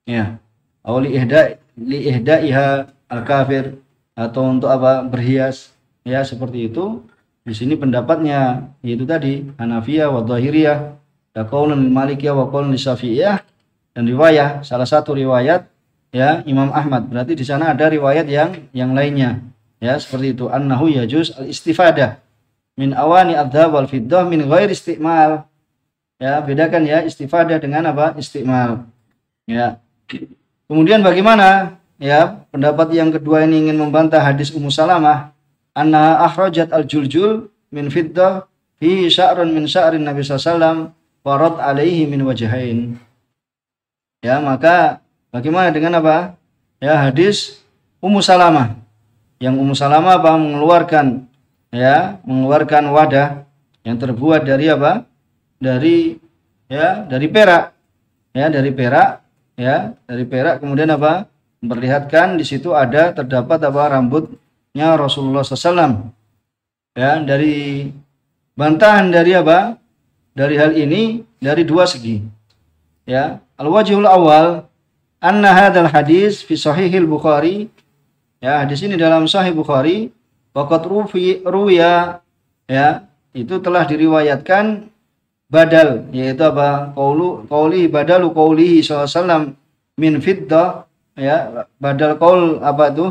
ya awli ihda li ihda iha al kafir atau untuk apa berhias ya seperti itu di sini pendapatnya yaitu tadi Hanafiyah wa Zahiriyah dan riwayah salah satu riwayat ya Imam Ahmad. Berarti di sana ada riwayat yang yang lainnya. Ya, seperti itu. Annahu yajuz al-istifadah min awani adhab wal fiddah min ghair istimal. Ya, bedakan ya istifadah dengan apa? Istimal. Ya. Kemudian bagaimana? Ya, pendapat yang kedua ini ingin membantah hadis Ummu Salamah anna akhrajat al-juljul min fiddah fi sya'run min sya'rin Nabi sallallahu alaihi wasallam warad alaihi min wajahin Ya, maka Bagaimana dengan apa? Ya hadis Ummu Salamah. Yang Ummu Salamah apa mengeluarkan ya, mengeluarkan wadah yang terbuat dari apa? Dari ya, dari perak. Ya, dari perak, ya, dari perak kemudian apa? Memperlihatkan di situ ada terdapat apa rambutnya Rasulullah SAW. Ya, dari bantahan dari apa? Dari hal ini dari dua segi. Ya, al-wajhul awal anna hadal hadis fi sahihil Bukhari ya di sini dalam sahih Bukhari waqad rufi ruya ya itu telah diriwayatkan badal yaitu apa qaulu qauli badalu qauli sallallahu min fidda ya badal qaul apa itu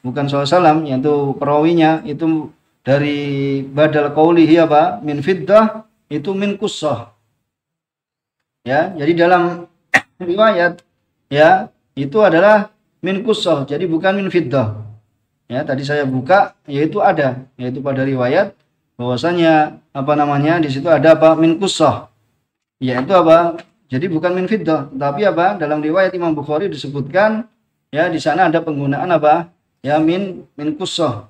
bukan sallallahu yaitu perawinya itu dari badal Kaulihi apa min fidda itu min kusah ya jadi dalam riwayat ya itu adalah min kusoh jadi bukan min fiddah ya tadi saya buka yaitu ada yaitu pada riwayat bahwasanya apa namanya di situ ada apa min kusoh yaitu apa jadi bukan min fiddah tapi apa dalam riwayat Imam Bukhari disebutkan ya di sana ada penggunaan apa ya min min kusoh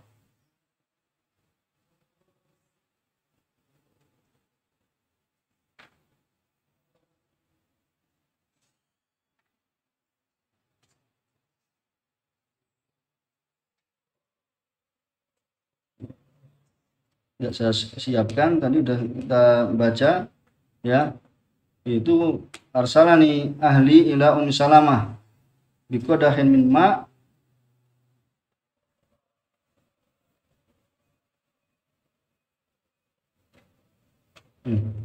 tidak saya siapkan tadi sudah kita baca ya itu arsalani ahli ila um salamah biqadahin min ma hmm.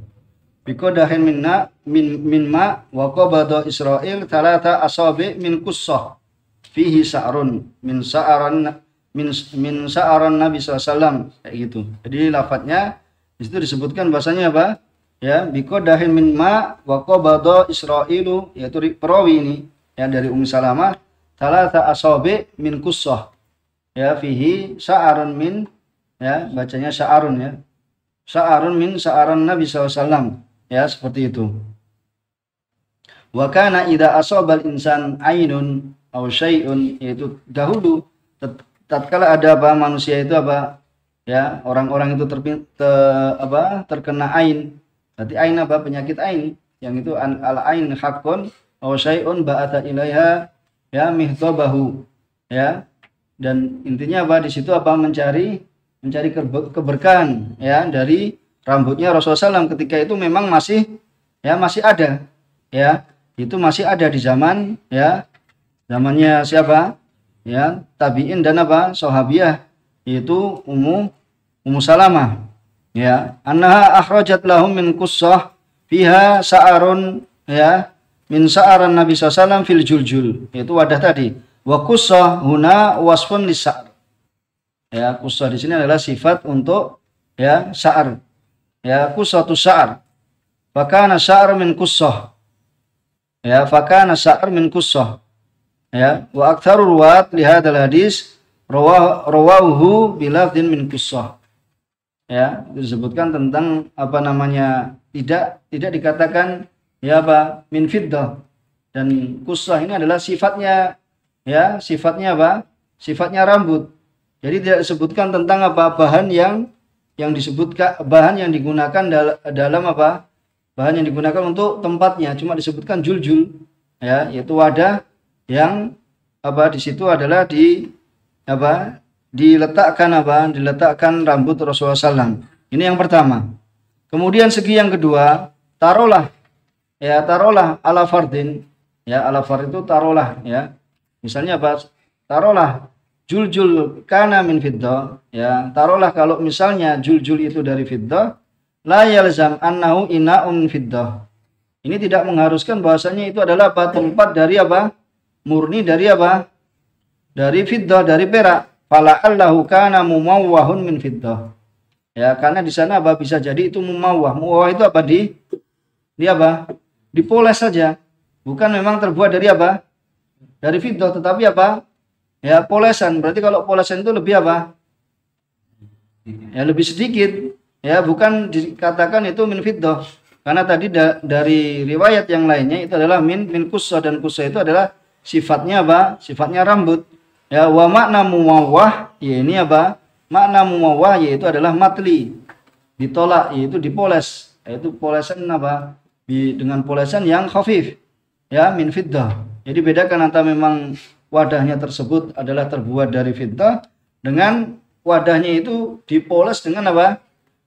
Biko dahin minna min min ma wakobado israel talata asabi min kusoh fihi sa'run min sa'aran min min sa'aran Nabi SAW kayak gitu. Jadi lafadznya di disebutkan bahasanya apa? Ya, biko dahin min ma wa qabada Israilu yaitu perawi ini ya dari Ummu Salamah talata asabi min kusoh Ya, fihi sa'arun min ya bacanya sa'arun ya. Sa'arun min sa'aran Nabi SAW ya seperti itu. wakana ida asobal insan ainun au syai'un yaitu dahulu tatkala ada apa manusia itu apa ya orang-orang itu ter, te, apa terkena ain berarti ain apa penyakit ain yang itu an, al ain hakon awsayun ba'ata ilaiha ya mihtabahu ya dan intinya apa di situ apa mencari mencari keberkahan ya dari rambutnya Rasulullah SAW ketika itu memang masih ya masih ada ya itu masih ada di zaman ya zamannya siapa ya tabiin dan apa sahabiah yaitu umu umu salamah ya annaha akhrajat lahum min kusoh fiha sa'arun ya min sa'aran nabi sallallahu fil juljul itu wadah tadi wa qussah huna wasfun lisa'ar ya kusoh di sini adalah sifat untuk ya sa'ar ya kusoh tu sa'ar fakana sa'ar min kusoh ya fakana sa'ar min kusoh ya wa aktsarur ruwat li hadzal hadis rawahu bilafdin min qissah ya disebutkan tentang apa namanya tidak tidak dikatakan ya apa min fiddah dan kusah ini adalah sifatnya ya sifatnya apa sifatnya rambut jadi tidak disebutkan tentang apa bahan yang yang disebutkan bahan yang digunakan dal dalam apa bahan yang digunakan untuk tempatnya cuma disebutkan juljul -jul, ya yaitu wadah yang apa di situ adalah di apa diletakkan apa diletakkan rambut Rasulullah SAW. Ini yang pertama. Kemudian segi yang kedua, tarolah ya taruhlah ala fardin ya ala fard itu taruhlah ya. Misalnya apa? Taruhlah juljul kana min fidda ya. Taruhlah kalau misalnya juljul itu dari fidda la yalzam annahu ina'un fidda. Ini tidak mengharuskan bahasanya itu adalah apa tempat dari apa? murni dari apa? Dari fiddah, dari perak. Fala allahu kana mumawwahun min fiddah. Ya, karena di sana apa bisa jadi itu mumawwah. Mumawwah itu apa di Di apa? Dipoles saja. Bukan memang terbuat dari apa? Dari fiddah, tetapi apa? Ya, polesan. Berarti kalau polesan itu lebih apa? Ya, lebih sedikit. Ya, bukan dikatakan itu min fiddah karena tadi da dari riwayat yang lainnya itu adalah min min kusso dan kusso itu adalah sifatnya apa? Sifatnya rambut. Ya, wa makna muwawah, ya ini apa? Makna muwawah yaitu adalah matli. Ditolak yaitu dipoles, yaitu polesan apa? Di, dengan polesan yang khafif. Ya, min fiddah. Jadi bedakan antara memang wadahnya tersebut adalah terbuat dari fiddah dengan wadahnya itu dipoles dengan apa?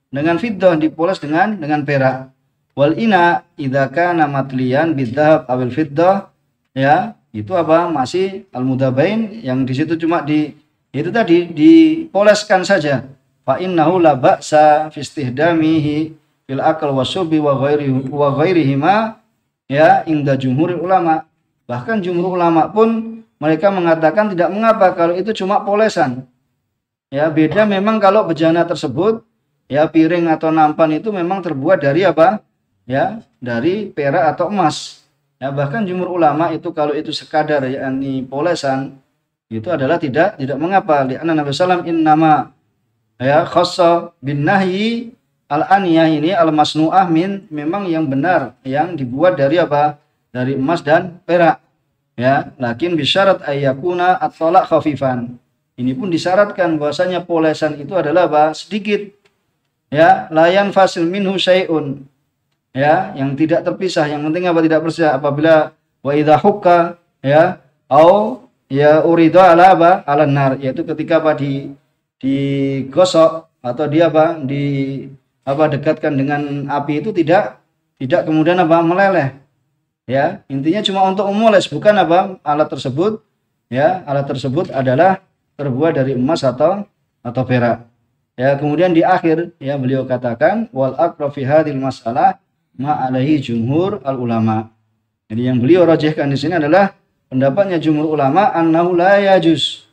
Dengan fiddah dipoles dengan dengan perak. Wal ina idaka namatlian matliyan bidhab awil fiddah ya itu apa masih al mudabain yang di situ cuma di ya itu tadi dipoleskan saja fa innahu la ba'sa fi istihdamihi fil akal wasubi wa ghairi wa ghairihima ya inda jumhur ulama bahkan jumhur ulama pun mereka mengatakan tidak mengapa kalau itu cuma polesan ya beda memang kalau bejana tersebut ya piring atau nampan itu memang terbuat dari apa ya dari perak atau emas Nah, bahkan jumur ulama itu kalau itu sekadar yakni polesan itu adalah tidak tidak mengapa di anna Nabi sallam innama ya khassa bin nahyi al aniyah ini al masnu'ah min memang yang benar yang dibuat dari apa? dari emas dan perak. Ya, lakin bisyarat ayyakuna at-talaq khafifan. Ini pun disyaratkan bahwasanya polesan itu adalah apa? sedikit. Ya, layan fasil minhu syai'un ya yang tidak terpisah yang penting apa tidak bersih apabila wa idza hukka ya au ya urida ala apa ala nar yaitu ketika apa di digosok atau dia apa di apa dekatkan dengan api itu tidak tidak kemudian apa meleleh ya intinya cuma untuk memoles bukan apa alat tersebut ya alat tersebut adalah terbuat dari emas atau atau perak ya kemudian di akhir ya beliau katakan wal aqrafi hadil masalah ma'alahi jumhur al ulama. Jadi yang beliau rajihkan di sini adalah pendapatnya jumhur ulama annahu la yajuz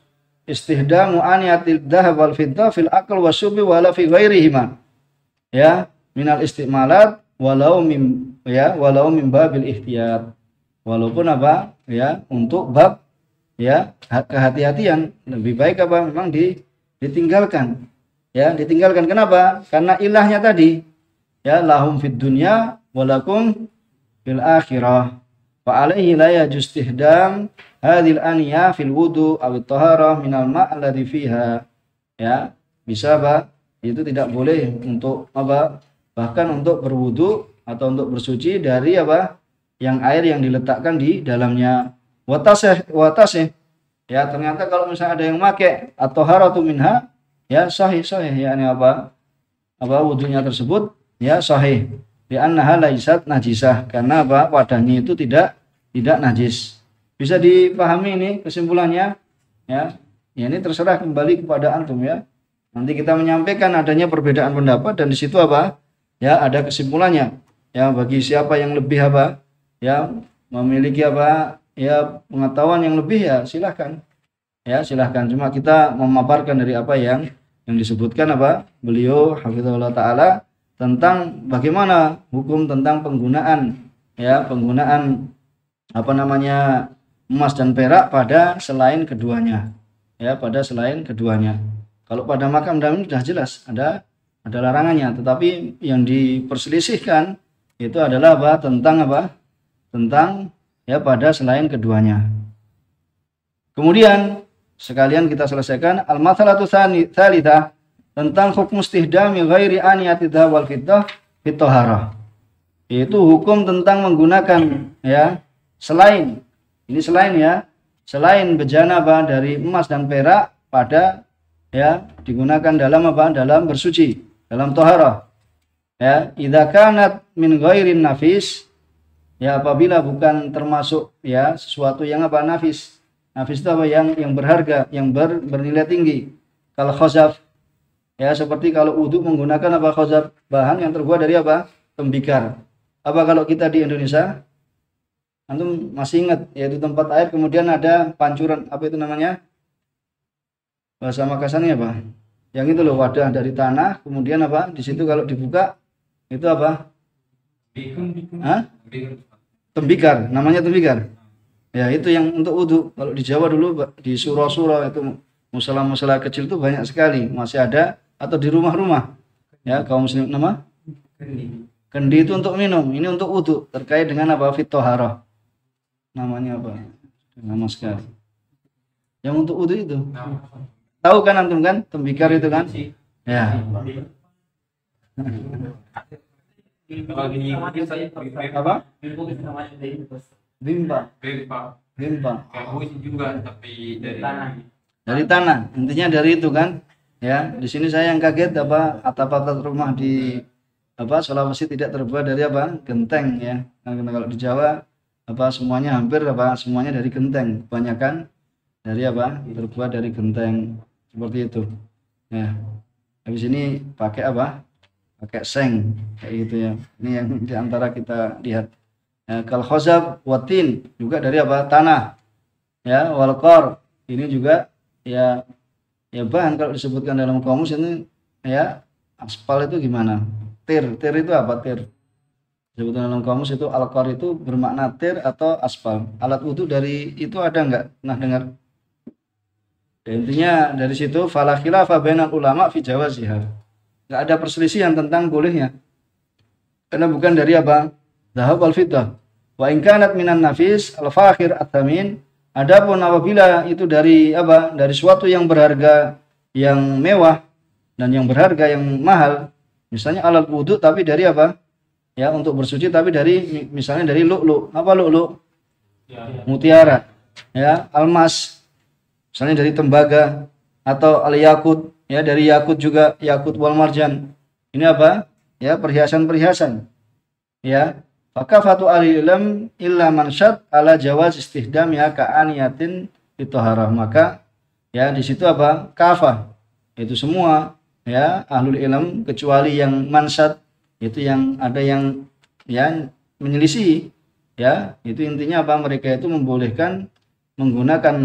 istihdamu aniyatil dhahab wal fidda fil akal wasubi wala fi ghairihima. Ya, minal istimalat walau mim ya walau mim babil ihtiyat. Walaupun apa? Ya, untuk bab ya kehati-hatian lebih baik apa memang di ditinggalkan. Ya, ditinggalkan kenapa? Karena ilahnya tadi ya lahum fid dunya walakum fil akhirah wa alaihi la ya tihdam hadhil aniya fil wudu aw taharah al ma' alladhi fiha ya bisa Pak itu tidak boleh untuk apa bahkan untuk berwudu atau untuk bersuci dari apa yang air yang diletakkan di dalamnya watasih watasih ya ternyata kalau misalnya ada yang make atau haratu minha ya sahih sahih ya ini apa apa wudhunya tersebut ya sahih di li'annaha laisat najisah karena apa wadahnya itu tidak tidak najis bisa dipahami ini kesimpulannya ya ya ini terserah kembali kepada antum ya nanti kita menyampaikan adanya perbedaan pendapat dan di situ apa ya ada kesimpulannya ya bagi siapa yang lebih apa ya memiliki apa ya pengetahuan yang lebih ya silahkan ya silahkan cuma kita memaparkan dari apa yang yang disebutkan apa beliau hafizahullah taala tentang bagaimana hukum tentang penggunaan ya penggunaan apa namanya emas dan perak pada selain keduanya ya pada selain keduanya kalau pada makam dan sudah jelas ada ada larangannya tetapi yang diperselisihkan itu adalah apa tentang apa tentang ya pada selain keduanya kemudian sekalian kita selesaikan al-mathalatu thalitha tentang hukum istihdami ghairi aniyati wal fitoh fitoharoh yaitu hukum tentang menggunakan ya selain ini selain ya selain bejana apa dari emas dan perak pada ya digunakan dalam apa dalam bersuci dalam toharoh ya idza min ghairin nafis ya apabila bukan termasuk ya sesuatu yang apa nafis nafis itu apa yang yang berharga yang ber, bernilai tinggi kalau khosaf Ya, seperti kalau wudhu menggunakan apa khazab bahan yang terbuat dari apa? Tembikar. Apa kalau kita di Indonesia? Antum masih ingat yaitu tempat air kemudian ada pancuran apa itu namanya? Bahasa Makassarnya apa? Yang itu loh wadah dari tanah kemudian apa? Di situ kalau dibuka itu apa? Hah? Tembikar, namanya tembikar. Ya, itu yang untuk wudhu. Kalau di Jawa dulu di surau-surau itu musala-musala kecil itu banyak sekali, masih ada atau di rumah-rumah ya kaum muslim nama kendi kendi itu untuk minum ini untuk wudhu terkait dengan apa fitoharoh namanya apa nama sekali yang untuk wudhu itu tahu kan antum kan tembikar itu kan ya apa bimba bimba bimba juga tapi dari tanah dari tanah intinya dari itu kan ya di sini saya yang kaget apa atap-atap rumah di apa Sulawesi tidak terbuat dari apa genteng ya nah, kalau di Jawa apa semuanya hampir apa semuanya dari genteng kebanyakan dari apa terbuat dari genteng seperti itu ya habis ini pakai apa pakai seng kayak gitu ya ini yang diantara kita lihat ya, kalau khosab watin juga dari apa tanah ya walkor ini juga ya ya bahan kalau disebutkan dalam kamus ini ya aspal itu gimana tir tir itu apa tir disebutkan dalam kamus itu alkor itu bermakna tir atau aspal alat wudhu dari itu ada nggak Nah dengar ya, intinya dari situ falakila fabenal ulama fi jawaziha nggak ada perselisihan tentang bolehnya karena bukan dari apa dahab al fitah wa inkanat minan nafis al fakhir atamin Adapun apabila itu dari apa? Dari suatu yang berharga yang mewah dan yang berharga yang mahal, misalnya alat wudhu tapi dari apa? Ya untuk bersuci tapi dari misalnya dari lu'lu. Apa lu'lu? Ya. Mutiara. Ya, almas. Misalnya dari tembaga atau al yakut ya dari yakut juga yakut wal marjan. Ini apa? Ya, perhiasan-perhiasan. Ya, maka fatu alilam illa mansyad ala jawaz ya ka'aniyatin bitoharah. Maka ya di situ apa? Kafah. Itu semua ya ahlul ilm kecuali yang mansyad itu yang ada yang ya menyelisih ya itu intinya apa mereka itu membolehkan menggunakan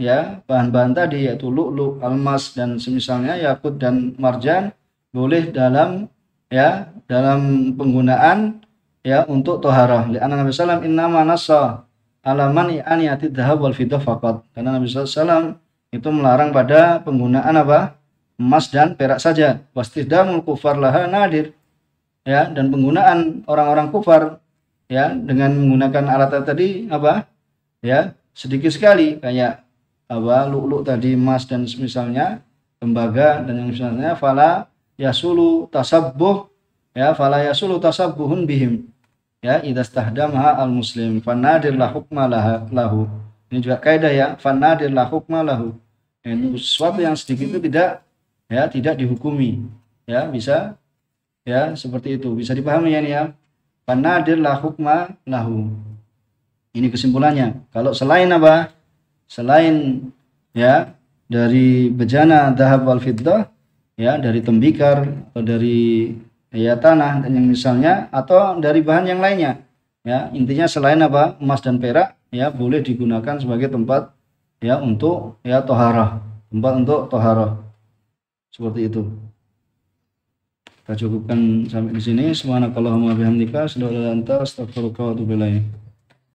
ya bahan-bahan tadi yaitu lu'lu, almas dan semisalnya yakut dan marjan boleh dalam ya dalam penggunaan ya untuk toharah. Li anna Nabi sallam ma nasa ala man atid dhahab wal fiddah faqat. Karena Nabi sallam itu melarang pada penggunaan apa? emas dan perak saja. wastidamul kufar laha nadir. Ya, dan penggunaan orang-orang kufar ya dengan menggunakan alat tadi apa? Ya, sedikit sekali kayak apa lu'lu tadi emas dan misalnya tembaga dan yang misalnya fala yasulu tasabbuh ya fala yasulu tasabbuhun bihim ya idza al muslim fanadir la hukma lahu ini juga kaidah ya fanadir la hukma lahu nah, itu sesuatu yang sedikit itu tidak ya tidak dihukumi ya bisa ya seperti itu bisa dipahami ya nih ya fanadir la hukma lahu ini kesimpulannya kalau selain apa selain ya dari bejana dahab wal fiddah ya dari tembikar atau dari ya tanah dan yang misalnya atau dari bahan yang lainnya ya intinya selain apa emas dan perak ya boleh digunakan sebagai tempat ya untuk ya tohara tempat untuk tohara seperti itu kita cukupkan sampai di sini lantas bihamdika sallallahu kau tuh belain